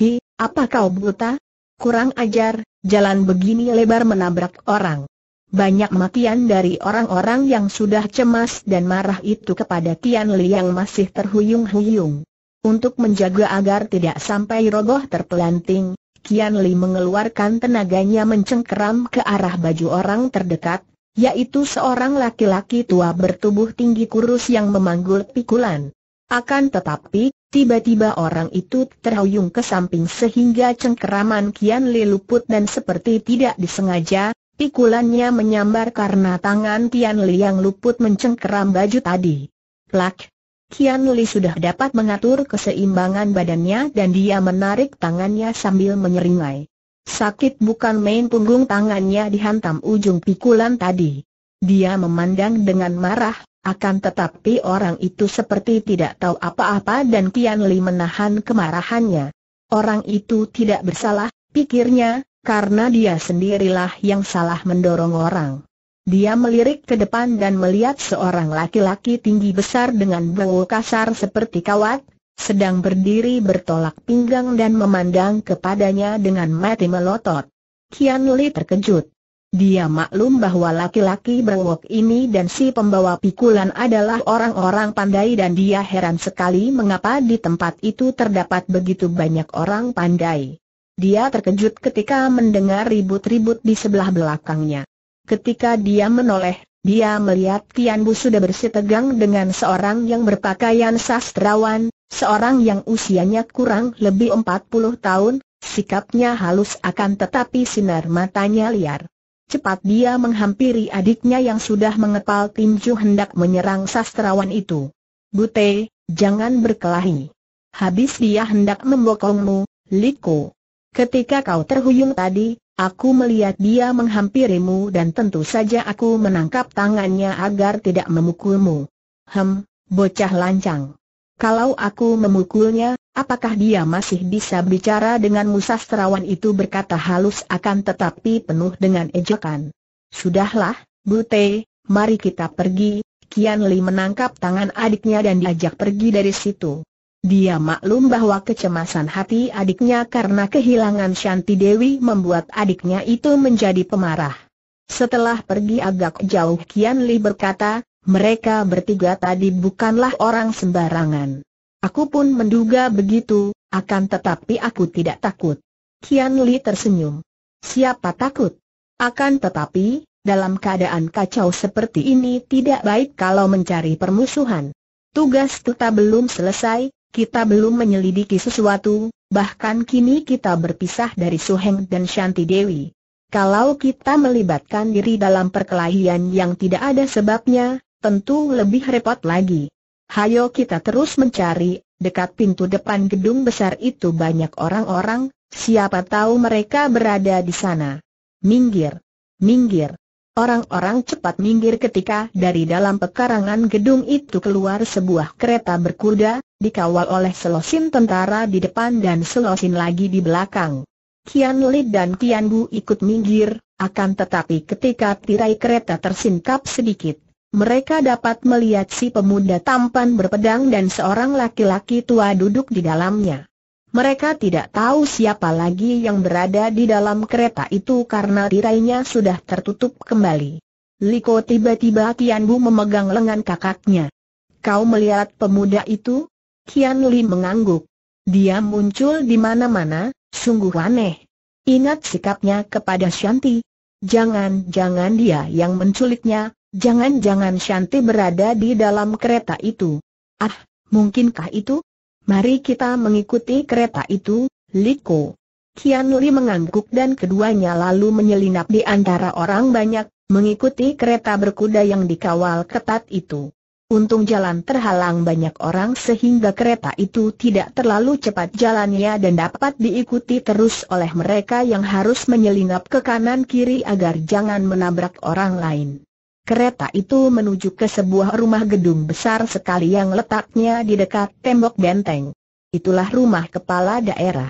Speaker 1: Hi, apa kau buta? Kurang ajar, jalan begini lebar menabrak orang. Banyak matian dari orang-orang yang sudah cemas dan marah itu kepada Tian Li yang masih terhuyung-huyung. Untuk menjaga agar tidak sampai roboh terpelanting, Kian Li mengeluarkan tenaganya mencengkeram ke arah baju orang terdekat, yaitu seorang laki-laki tua bertubuh tinggi kurus yang memanggul pikulan. Akan tetapi, tiba-tiba orang itu terhuyung ke samping sehingga cengkeraman kian leluput dan seperti tidak disengaja, pikulannya menyambar karena tangan Tian Li yang luput mencengkeram baju tadi. Plak! Kian Li sudah dapat mengatur keseimbangan badannya dan dia menarik tangannya sambil menyeringai. Sakit bukan main punggung tangannya dihantam ujung pikulan tadi. Dia memandang dengan marah, akan tetapi orang itu seperti tidak tahu apa-apa dan Tian Li menahan kemarahannya. Orang itu tidak bersalah, pikirnya, karena dia sendirilah yang salah mendorong orang. Dia melirik ke depan dan melihat seorang laki-laki tinggi besar dengan bau kasar seperti kawat, sedang berdiri bertolak pinggang dan memandang kepadanya dengan mati melotot. Kian Li terkejut. Dia maklum bahwa laki-laki berwok ini dan si pembawa pikulan adalah orang-orang pandai dan dia heran sekali mengapa di tempat itu terdapat begitu banyak orang pandai. Dia terkejut ketika mendengar ribut-ribut di sebelah belakangnya. Ketika dia menoleh, dia melihat Tian Bu sudah bersitegang dengan seorang yang berpakaian sastrawan, Seorang yang usianya kurang lebih 40 tahun, sikapnya halus akan tetapi sinar matanya liar. Cepat dia menghampiri adiknya yang sudah mengepal tinju hendak menyerang sastrawan itu. Bute, jangan berkelahi. Habis dia hendak membokongmu, Liko. Ketika kau terhuyung tadi, aku melihat dia menghampirimu dan tentu saja aku menangkap tangannya agar tidak memukulmu. Hem, bocah lancang. Kalau aku memukulnya, apakah dia masih bisa bicara musa musastrawan itu berkata halus akan tetapi penuh dengan ejekan. Sudahlah, Bute, mari kita pergi, Kian Li menangkap tangan adiknya dan diajak pergi dari situ. Dia maklum bahwa kecemasan hati adiknya karena kehilangan Shanti Dewi membuat adiknya itu menjadi pemarah. Setelah pergi agak jauh Kian Li berkata, mereka bertiga tadi bukanlah orang sembarangan. Aku pun menduga begitu, akan tetapi aku tidak takut. Kian Li tersenyum. Siapa takut? Akan tetapi, dalam keadaan kacau seperti ini tidak baik kalau mencari permusuhan. Tugas kita belum selesai, kita belum menyelidiki sesuatu, bahkan kini kita berpisah dari Su Heng dan Shanti Dewi. Kalau kita melibatkan diri dalam perkelahian yang tidak ada sebabnya, tentu lebih repot lagi. Hayo kita terus mencari, dekat pintu depan gedung besar itu banyak orang-orang, siapa tahu mereka berada di sana. Minggir, minggir. Orang-orang cepat minggir ketika dari dalam pekarangan gedung itu keluar sebuah kereta berkuda, dikawal oleh selosin tentara di depan dan selosin lagi di belakang. Kian Li dan Kian Bu ikut minggir, akan tetapi ketika tirai kereta tersingkap sedikit, mereka dapat melihat si pemuda tampan berpedang dan seorang laki-laki tua duduk di dalamnya. Mereka tidak tahu siapa lagi yang berada di dalam kereta itu karena tirainya sudah tertutup kembali. Liko tiba-tiba Tian Bu memegang lengan kakaknya. Kau melihat pemuda itu? Kian Li mengangguk. Dia muncul di mana-mana, sungguh aneh. Ingat sikapnya kepada Shanti. Jangan-jangan dia yang menculiknya, Jangan-jangan Shanti berada di dalam kereta itu. Ah, mungkinkah itu? Mari kita mengikuti kereta itu, Liko. Kian Li mengangguk dan keduanya lalu menyelinap di antara orang banyak, mengikuti kereta berkuda yang dikawal ketat itu. Untung jalan terhalang banyak orang sehingga kereta itu tidak terlalu cepat jalannya dan dapat diikuti terus oleh mereka yang harus menyelinap ke kanan kiri agar jangan menabrak orang lain. Kereta itu menuju ke sebuah rumah gedung besar sekali yang letaknya di dekat tembok benteng. Itulah rumah kepala daerah.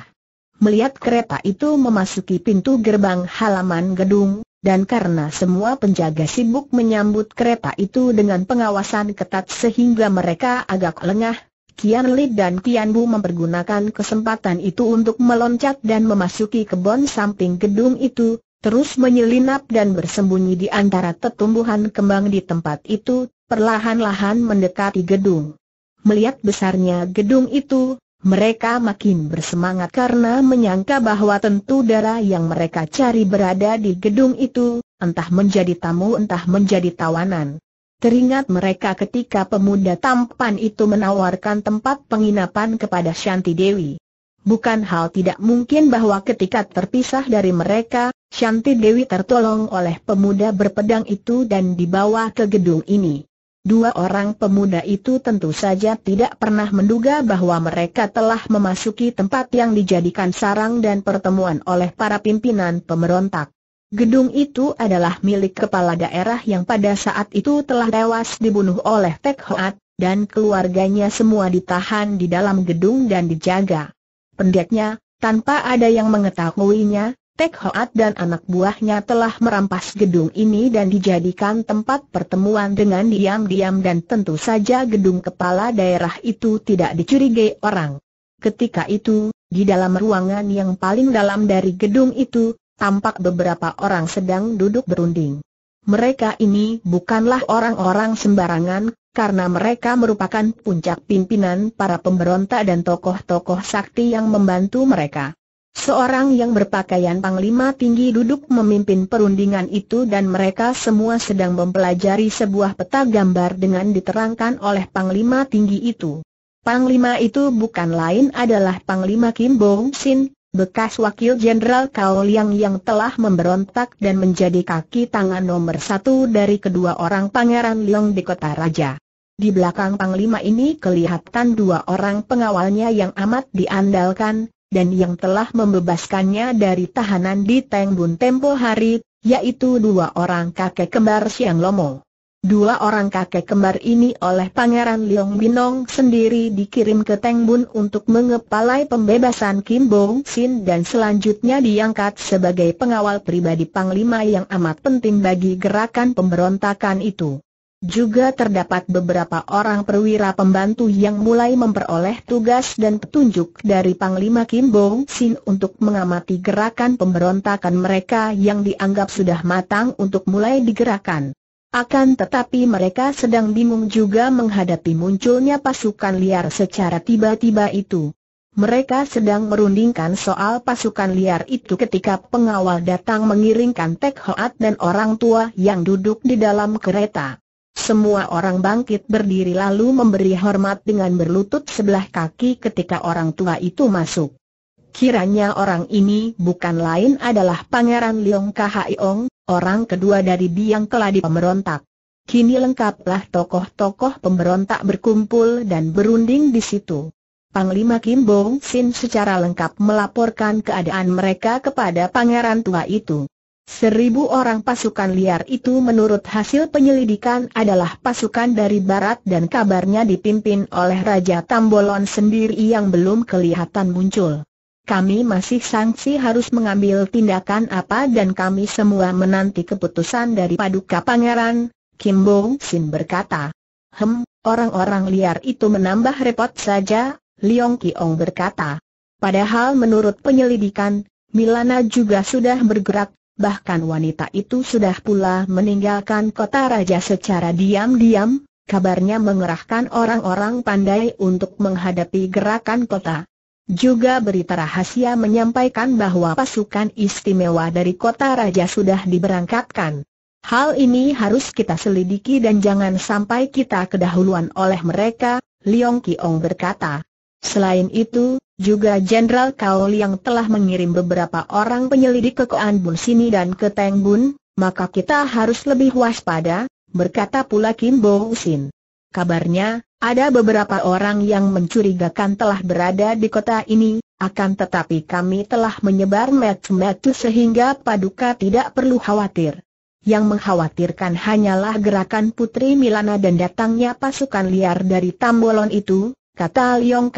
Speaker 1: Melihat kereta itu memasuki pintu gerbang halaman gedung, dan karena semua penjaga sibuk menyambut kereta itu dengan pengawasan ketat sehingga mereka agak lengah, Kian Li dan Kian Bu mempergunakan kesempatan itu untuk meloncat dan memasuki kebon samping gedung itu, terus menyelinap dan bersembunyi di antara tetumbuhan kembang di tempat itu, perlahan-lahan mendekati gedung. Melihat besarnya gedung itu, mereka makin bersemangat karena menyangka bahwa tentu darah yang mereka cari berada di gedung itu, entah menjadi tamu entah menjadi tawanan. Teringat mereka ketika pemuda tampan itu menawarkan tempat penginapan kepada Shanti Dewi. Bukan hal tidak mungkin bahwa ketika terpisah dari mereka, Shanti Dewi tertolong oleh pemuda berpedang itu dan dibawa ke gedung ini. Dua orang pemuda itu tentu saja tidak pernah menduga bahwa mereka telah memasuki tempat yang dijadikan sarang dan pertemuan oleh para pimpinan pemberontak. Gedung itu adalah milik kepala daerah yang pada saat itu telah tewas dibunuh oleh Tek Hoat, dan keluarganya semua ditahan di dalam gedung dan dijaga. Pendeknya, tanpa ada yang mengetahuinya, Tek Hoat dan anak buahnya telah merampas gedung ini dan dijadikan tempat pertemuan dengan diam-diam dan tentu saja gedung kepala daerah itu tidak dicurigai orang. Ketika itu, di dalam ruangan yang paling dalam dari gedung itu, tampak beberapa orang sedang duduk berunding. Mereka ini bukanlah orang-orang sembarangan, karena mereka merupakan puncak pimpinan para pemberontak dan tokoh-tokoh sakti yang membantu mereka. Seorang yang berpakaian panglima tinggi duduk memimpin perundingan itu dan mereka semua sedang mempelajari sebuah peta gambar dengan diterangkan oleh panglima tinggi itu. Panglima itu bukan lain adalah Panglima Kim Bong Sin, bekas Wakil Jenderal Kao Liang yang telah memberontak dan menjadi kaki tangan nomor satu dari kedua orang Pangeran Long di Kota Raja. Di belakang Panglima ini kelihatan dua orang pengawalnya yang amat diandalkan, dan yang telah membebaskannya dari tahanan di Tengbun tempo hari, yaitu dua orang kakek kembar Siang Lomo. Dua orang kakek kembar ini oleh Pangeran Liong Binong sendiri dikirim ke Tengbun untuk mengepalai pembebasan Kim Bong Sin dan selanjutnya diangkat sebagai pengawal pribadi Panglima yang amat penting bagi gerakan pemberontakan itu. Juga terdapat beberapa orang perwira pembantu yang mulai memperoleh tugas dan petunjuk dari Panglima Kim Bong Sin untuk mengamati gerakan pemberontakan mereka yang dianggap sudah matang untuk mulai digerakkan. Akan tetapi mereka sedang bingung juga menghadapi munculnya pasukan liar secara tiba-tiba itu. Mereka sedang merundingkan soal pasukan liar itu ketika pengawal datang mengiringkan Tek Hoat dan orang tua yang duduk di dalam kereta. Semua orang bangkit berdiri lalu memberi hormat dengan berlutut sebelah kaki ketika orang tua itu masuk. Kiranya orang ini bukan lain adalah Pangeran Leong Kahaiong, orang kedua dari biang keladi pemberontak. Kini lengkaplah tokoh-tokoh pemberontak berkumpul dan berunding di situ. Panglima Kim Bong Sin secara lengkap melaporkan keadaan mereka kepada pangeran tua itu. Seribu orang pasukan liar itu menurut hasil penyelidikan adalah pasukan dari barat dan kabarnya dipimpin oleh Raja Tambolon sendiri yang belum kelihatan muncul. Kami masih sanksi harus mengambil tindakan apa dan kami semua menanti keputusan dari Paduka Pangeran, Kim Bong Sin berkata. Hem, orang-orang liar itu menambah repot saja, Leong Kiong berkata. Padahal menurut penyelidikan, Milana juga sudah bergerak bahkan wanita itu sudah pula meninggalkan kota raja secara diam-diam, kabarnya mengerahkan orang-orang pandai untuk menghadapi gerakan kota. Juga berita rahasia menyampaikan bahwa pasukan istimewa dari kota raja sudah diberangkatkan. Hal ini harus kita selidiki dan jangan sampai kita kedahuluan oleh mereka, Liong Kiong berkata. Selain itu, juga Jenderal Kaol yang telah mengirim beberapa orang penyelidik ke Koan Bun sini dan ke Teng Bun, maka kita harus lebih waspada, berkata pula Kim Bo Sin. Kabarnya, ada beberapa orang yang mencurigakan telah berada di kota ini, akan tetapi kami telah menyebar metu-metu sehingga Paduka tidak perlu khawatir. Yang mengkhawatirkan hanyalah gerakan Putri Milana dan datangnya pasukan liar dari Tambolon itu, kata Liong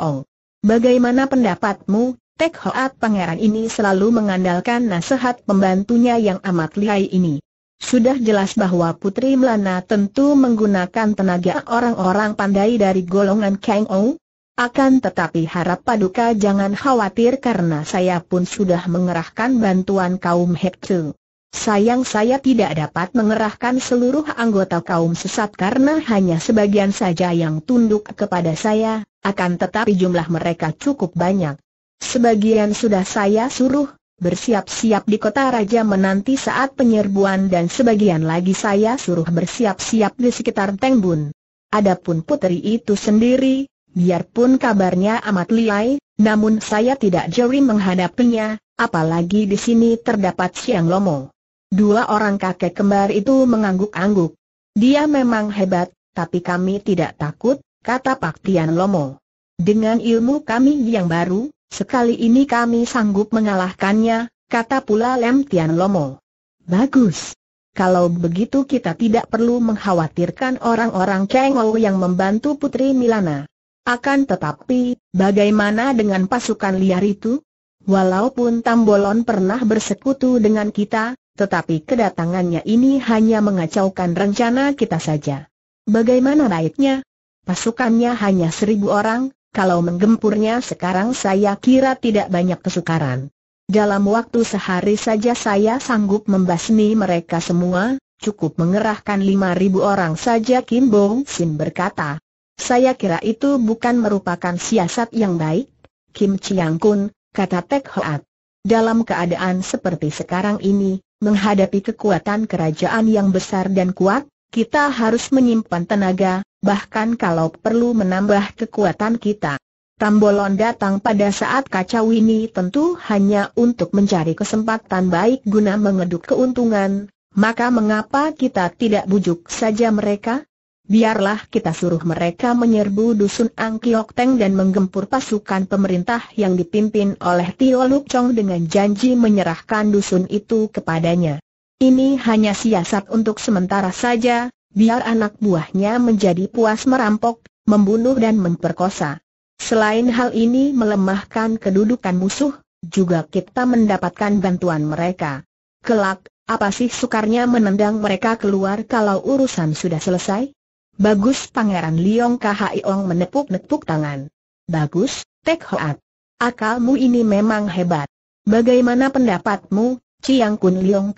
Speaker 1: Ong. Bagaimana pendapatmu, Tek Hoat pangeran ini selalu mengandalkan nasihat pembantunya yang amat lihai ini. Sudah jelas bahwa Putri Melana tentu menggunakan tenaga orang-orang pandai dari golongan Kang Ong? Akan tetapi harap Paduka jangan khawatir karena saya pun sudah mengerahkan bantuan kaum Tung. Sayang saya tidak dapat mengerahkan seluruh anggota kaum sesat karena hanya sebagian saja yang tunduk kepada saya, akan tetapi jumlah mereka cukup banyak. Sebagian sudah saya suruh, bersiap-siap di kota raja menanti saat penyerbuan dan sebagian lagi saya suruh bersiap-siap di sekitar Tengbun. Adapun putri itu sendiri, biarpun kabarnya amat liai, namun saya tidak jeli menghadapinya, apalagi di sini terdapat Siang Lomo. Dua orang kakek kembar itu mengangguk-angguk. Dia memang hebat, tapi kami tidak takut, kata Pak Tian Lomo. Dengan ilmu kami yang baru, sekali ini kami sanggup mengalahkannya, kata pula Lem Tian Lomo. Bagus. Kalau begitu kita tidak perlu mengkhawatirkan orang-orang Kengou yang membantu Putri Milana. Akan tetapi, bagaimana dengan pasukan liar itu? Walaupun Tambolon pernah bersekutu dengan kita, tetapi kedatangannya ini hanya mengacaukan rencana kita saja. Bagaimana baiknya? Pasukannya hanya seribu orang, kalau menggempurnya sekarang saya kira tidak banyak kesukaran. Dalam waktu sehari saja saya sanggup membasmi mereka semua, cukup mengerahkan lima ribu orang saja Kim Bong Sin berkata. Saya kira itu bukan merupakan siasat yang baik, Kim Chiang Kun, kata Tek Hoat. Dalam keadaan seperti sekarang ini, Menghadapi kekuatan kerajaan yang besar dan kuat, kita harus menyimpan tenaga, bahkan kalau perlu menambah kekuatan kita. Tambolon datang pada saat kacau ini tentu hanya untuk mencari kesempatan baik guna mengeduk keuntungan, maka mengapa kita tidak bujuk saja mereka? Biarlah kita suruh mereka menyerbu dusun Angkiok Teng dan menggempur pasukan pemerintah yang dipimpin oleh Tio Luk Chong dengan janji menyerahkan dusun itu kepadanya. Ini hanya siasat untuk sementara saja, biar anak buahnya menjadi puas merampok, membunuh dan memperkosa. Selain hal ini melemahkan kedudukan musuh, juga kita mendapatkan bantuan mereka. Kelak, apa sih sukarnya menendang mereka keluar kalau urusan sudah selesai? Bagus Pangeran Liong Ong menepuk-nepuk tangan. Bagus, Tek Hoat. Akalmu ini memang hebat. Bagaimana pendapatmu? Ciang Kun Liong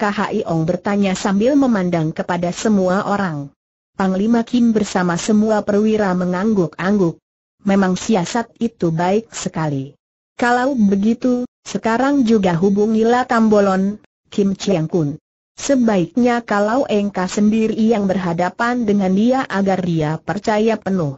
Speaker 1: Ong bertanya sambil memandang kepada semua orang. Panglima Kim bersama semua perwira mengangguk-angguk. Memang siasat itu baik sekali. Kalau begitu, sekarang juga hubungilah Tambolon, Kim Ciang Kun. Sebaiknya kalau engkau sendiri yang berhadapan dengan dia agar dia percaya penuh.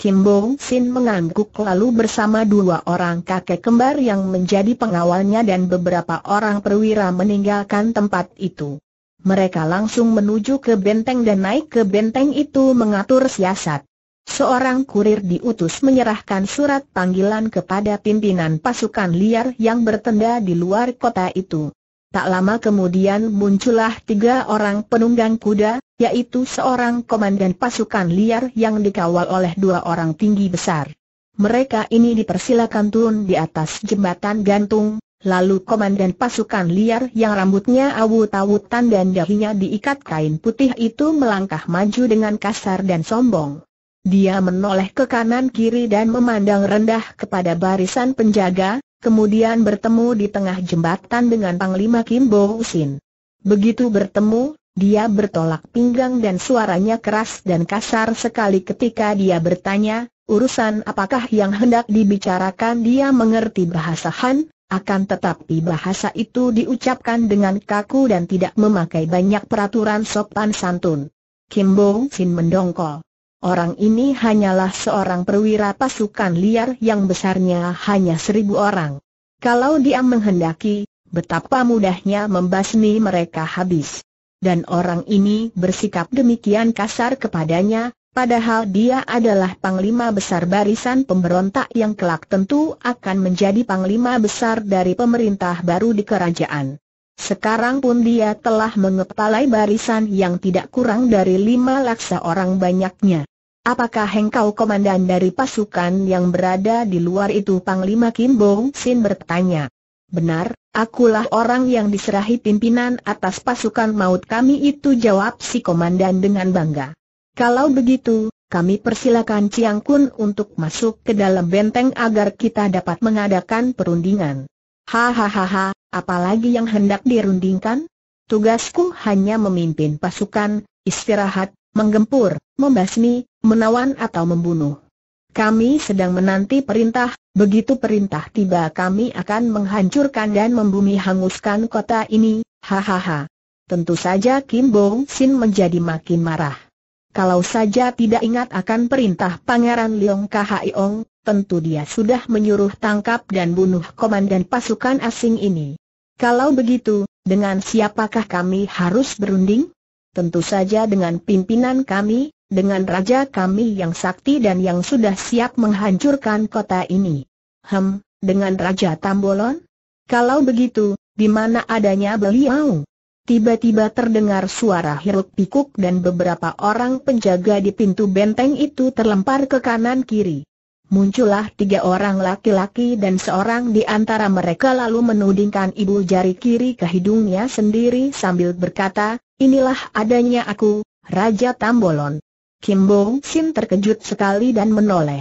Speaker 1: Kim Bong Sin mengangguk lalu bersama dua orang kakek kembar yang menjadi pengawalnya dan beberapa orang perwira meninggalkan tempat itu. Mereka langsung menuju ke benteng dan naik ke benteng itu mengatur siasat. Seorang kurir diutus menyerahkan surat panggilan kepada pimpinan pasukan liar yang bertenda di luar kota itu. Tak lama kemudian muncullah tiga orang penunggang kuda, yaitu seorang komandan pasukan liar yang dikawal oleh dua orang tinggi besar. Mereka ini dipersilakan turun di atas jembatan gantung, lalu komandan pasukan liar yang rambutnya awut-awutan dan dahinya diikat kain putih itu melangkah maju dengan kasar dan sombong. Dia menoleh ke kanan kiri dan memandang rendah kepada barisan penjaga, kemudian bertemu di tengah jembatan dengan Panglima Kim Bo Husin. Begitu bertemu, dia bertolak pinggang dan suaranya keras dan kasar sekali ketika dia bertanya, urusan apakah yang hendak dibicarakan dia mengerti bahasa Han, akan tetapi bahasa itu diucapkan dengan kaku dan tidak memakai banyak peraturan sopan santun. Kim Bo Sin mendongkol. Orang ini hanyalah seorang perwira pasukan liar yang besarnya hanya seribu orang. Kalau dia menghendaki, betapa mudahnya membasmi mereka habis. Dan orang ini bersikap demikian kasar kepadanya, padahal dia adalah panglima besar barisan pemberontak yang kelak tentu akan menjadi panglima besar dari pemerintah baru di kerajaan. Sekarang pun dia telah mengepalai barisan yang tidak kurang dari lima laksa orang banyaknya. Apakah engkau komandan dari pasukan yang berada di luar itu? Panglima Kim Bong Sin bertanya. Benar, akulah orang yang diserahi pimpinan atas pasukan maut kami itu jawab si komandan dengan bangga. Kalau begitu, kami persilakan Ciang Kun untuk masuk ke dalam benteng agar kita dapat mengadakan perundingan. Hahaha, apalagi yang hendak dirundingkan? Tugasku hanya memimpin pasukan, istirahat, menggempur, membasmi, menawan atau membunuh. Kami sedang menanti perintah, begitu perintah tiba kami akan menghancurkan dan membumi hanguskan kota ini, hahaha. Tentu saja Kim Bong Sin menjadi makin marah. Kalau saja tidak ingat akan perintah Pangeran Leong Ong, tentu dia sudah menyuruh tangkap dan bunuh komandan pasukan asing ini. Kalau begitu, dengan siapakah kami harus berunding? Tentu saja dengan pimpinan kami, dengan raja kami yang sakti dan yang sudah siap menghancurkan kota ini. Hem, dengan raja Tambolon? Kalau begitu, di mana adanya beliau? Tiba-tiba terdengar suara hiruk pikuk dan beberapa orang penjaga di pintu benteng itu terlempar ke kanan kiri. Muncullah tiga orang laki-laki dan seorang di antara mereka lalu menudingkan ibu jari kiri ke hidungnya sendiri sambil berkata, inilah adanya aku, Raja Tambolon. Kim Bo-sin terkejut sekali dan menoleh.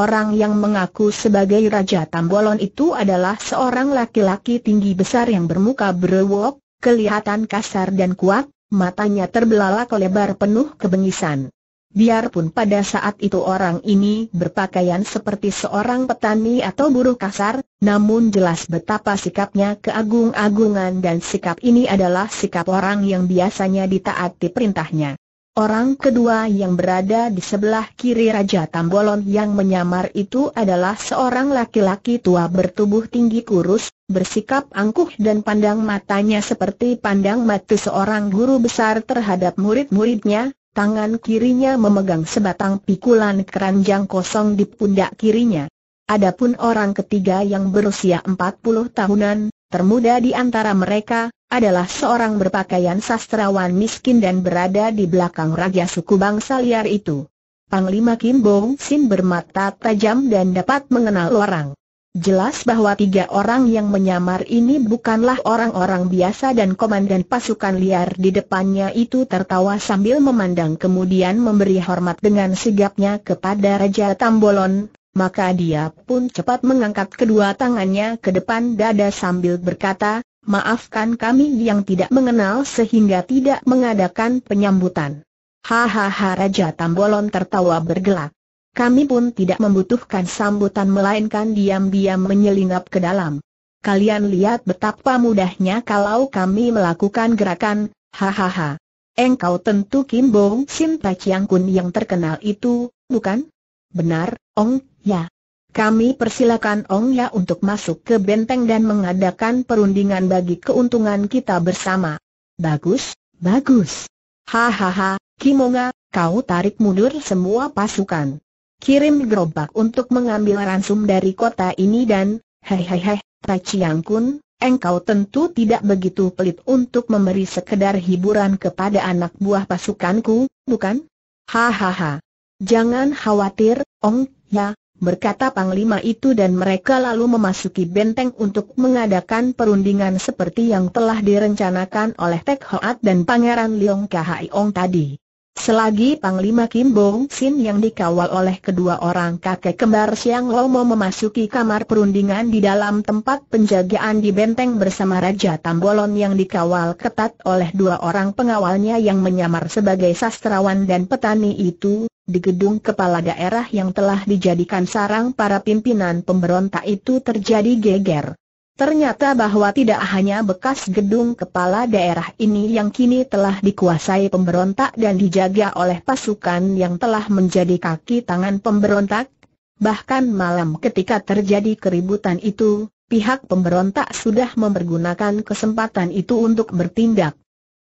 Speaker 1: Orang yang mengaku sebagai Raja Tambolon itu adalah seorang laki-laki tinggi besar yang bermuka berwok, kelihatan kasar dan kuat, matanya terbelalak lebar penuh kebengisan. Biarpun pada saat itu orang ini berpakaian seperti seorang petani atau buruh kasar, namun jelas betapa sikapnya keagung-agungan dan sikap ini adalah sikap orang yang biasanya ditaati perintahnya. Orang kedua yang berada di sebelah kiri Raja Tambolon yang menyamar itu adalah seorang laki-laki tua bertubuh tinggi kurus, bersikap angkuh dan pandang matanya seperti pandang mata seorang guru besar terhadap murid-muridnya, tangan kirinya memegang sebatang pikulan keranjang kosong di pundak kirinya. Adapun orang ketiga yang berusia empat puluh tahunan, termuda di antara mereka, adalah seorang berpakaian sastrawan miskin dan berada di belakang raja suku bangsa liar itu. Panglima Kim Bong Sin bermata tajam dan dapat mengenal orang. Jelas bahwa tiga orang yang menyamar ini bukanlah orang-orang biasa dan komandan pasukan liar di depannya itu tertawa sambil memandang kemudian memberi hormat dengan sigapnya kepada Raja Tambolon, maka dia pun cepat mengangkat kedua tangannya ke depan dada sambil berkata, maafkan kami yang tidak mengenal sehingga tidak mengadakan penyambutan. Hahaha Raja Tambolon tertawa bergelak. Kami pun tidak membutuhkan sambutan melainkan diam-diam menyelinap ke dalam. Kalian lihat betapa mudahnya kalau kami melakukan gerakan, hahaha. Engkau tentu Kim Bong Sim Tachiang Kun yang terkenal itu, bukan? Benar, Ong, ya. Kami persilakan Ong Ya untuk masuk ke benteng dan mengadakan perundingan bagi keuntungan kita bersama. Bagus, bagus. Hahaha, Kimonga, kau tarik mundur semua pasukan. Kirim gerobak untuk mengambil ransum dari kota ini dan, hehehe, Taciang Kun, engkau tentu tidak begitu pelit untuk memberi sekedar hiburan kepada anak buah pasukanku, bukan? Hahaha. Jangan khawatir, Ong Ya, berkata Panglima itu dan mereka lalu memasuki benteng untuk mengadakan perundingan seperti yang telah direncanakan oleh Tek Hoat dan Pangeran Leong Ong tadi. Selagi Panglima Kim Bong Sin yang dikawal oleh kedua orang kakek kembar Siang Lomo memasuki kamar perundingan di dalam tempat penjagaan di benteng bersama Raja Tambolon yang dikawal ketat oleh dua orang pengawalnya yang menyamar sebagai sastrawan dan petani itu, di gedung kepala daerah yang telah dijadikan sarang para pimpinan pemberontak itu terjadi geger. Ternyata bahwa tidak hanya bekas gedung kepala daerah ini yang kini telah dikuasai pemberontak dan dijaga oleh pasukan yang telah menjadi kaki tangan pemberontak, bahkan malam ketika terjadi keributan itu, pihak pemberontak sudah mempergunakan kesempatan itu untuk bertindak.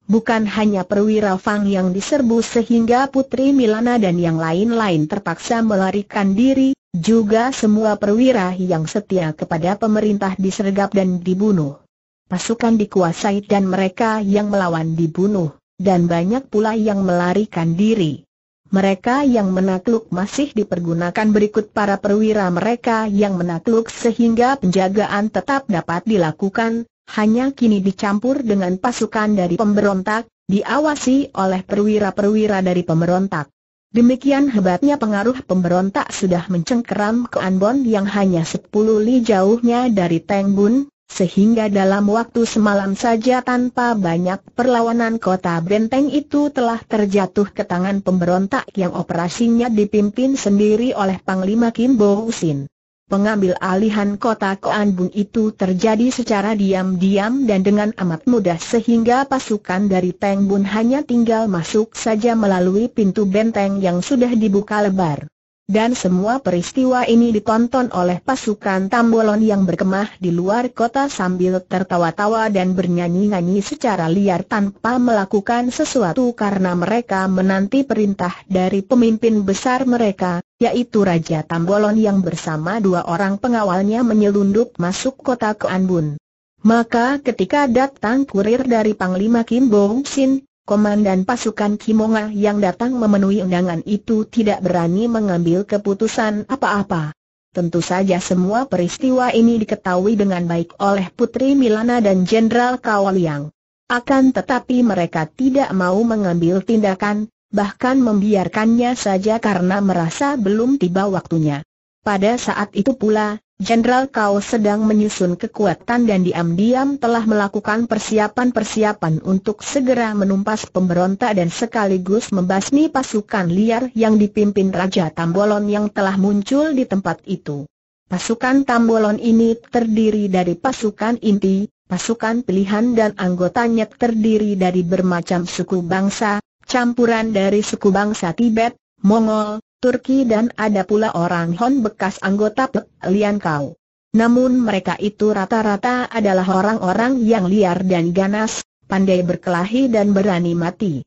Speaker 1: Bukan hanya perwira Fang yang diserbu sehingga Putri Milana dan yang lain-lain terpaksa melarikan diri, juga semua perwira yang setia kepada pemerintah disergap dan dibunuh. Pasukan dikuasai dan mereka yang melawan dibunuh, dan banyak pula yang melarikan diri. Mereka yang menakluk masih dipergunakan berikut para perwira mereka yang menakluk sehingga penjagaan tetap dapat dilakukan, hanya kini dicampur dengan pasukan dari pemberontak, diawasi oleh perwira-perwira dari pemberontak. Demikian hebatnya pengaruh pemberontak sudah mencengkeram ke Anbon yang hanya 10 li jauhnya dari Tengbun, sehingga dalam waktu semalam saja tanpa banyak perlawanan kota benteng itu telah terjatuh ke tangan pemberontak yang operasinya dipimpin sendiri oleh Panglima Kim Bo Sin. Pengambil alihan kota Bun itu terjadi secara diam-diam dan dengan amat mudah sehingga pasukan dari Teng Bun hanya tinggal masuk saja melalui pintu benteng yang sudah dibuka lebar. Dan semua peristiwa ini ditonton oleh pasukan Tambolon yang berkemah di luar kota sambil tertawa-tawa dan bernyanyi-nyanyi secara liar tanpa melakukan sesuatu karena mereka menanti perintah dari pemimpin besar mereka, yaitu Raja Tambolon yang bersama dua orang pengawalnya menyelundup masuk kota Keanbun. Maka ketika datang kurir dari Panglima Kim Bong Sin, komandan pasukan Kimonga ah yang datang memenuhi undangan itu tidak berani mengambil keputusan apa-apa. Tentu saja semua peristiwa ini diketahui dengan baik oleh Putri Milana dan Jenderal Kawaliang. Akan tetapi mereka tidak mau mengambil tindakan, bahkan membiarkannya saja karena merasa belum tiba waktunya. Pada saat itu pula, Jenderal kau sedang menyusun kekuatan dan diam-diam telah melakukan persiapan-persiapan untuk segera menumpas pemberontak dan sekaligus membasmi pasukan liar yang dipimpin Raja Tambolon yang telah muncul di tempat itu. Pasukan Tambolon ini terdiri dari pasukan inti, pasukan pilihan dan anggotanya terdiri dari bermacam suku bangsa, campuran dari suku bangsa Tibet, Mongol, Turki dan ada pula orang Hon bekas anggota Pek Lian Kau. Namun mereka itu rata-rata adalah orang-orang yang liar dan ganas, pandai berkelahi dan berani mati.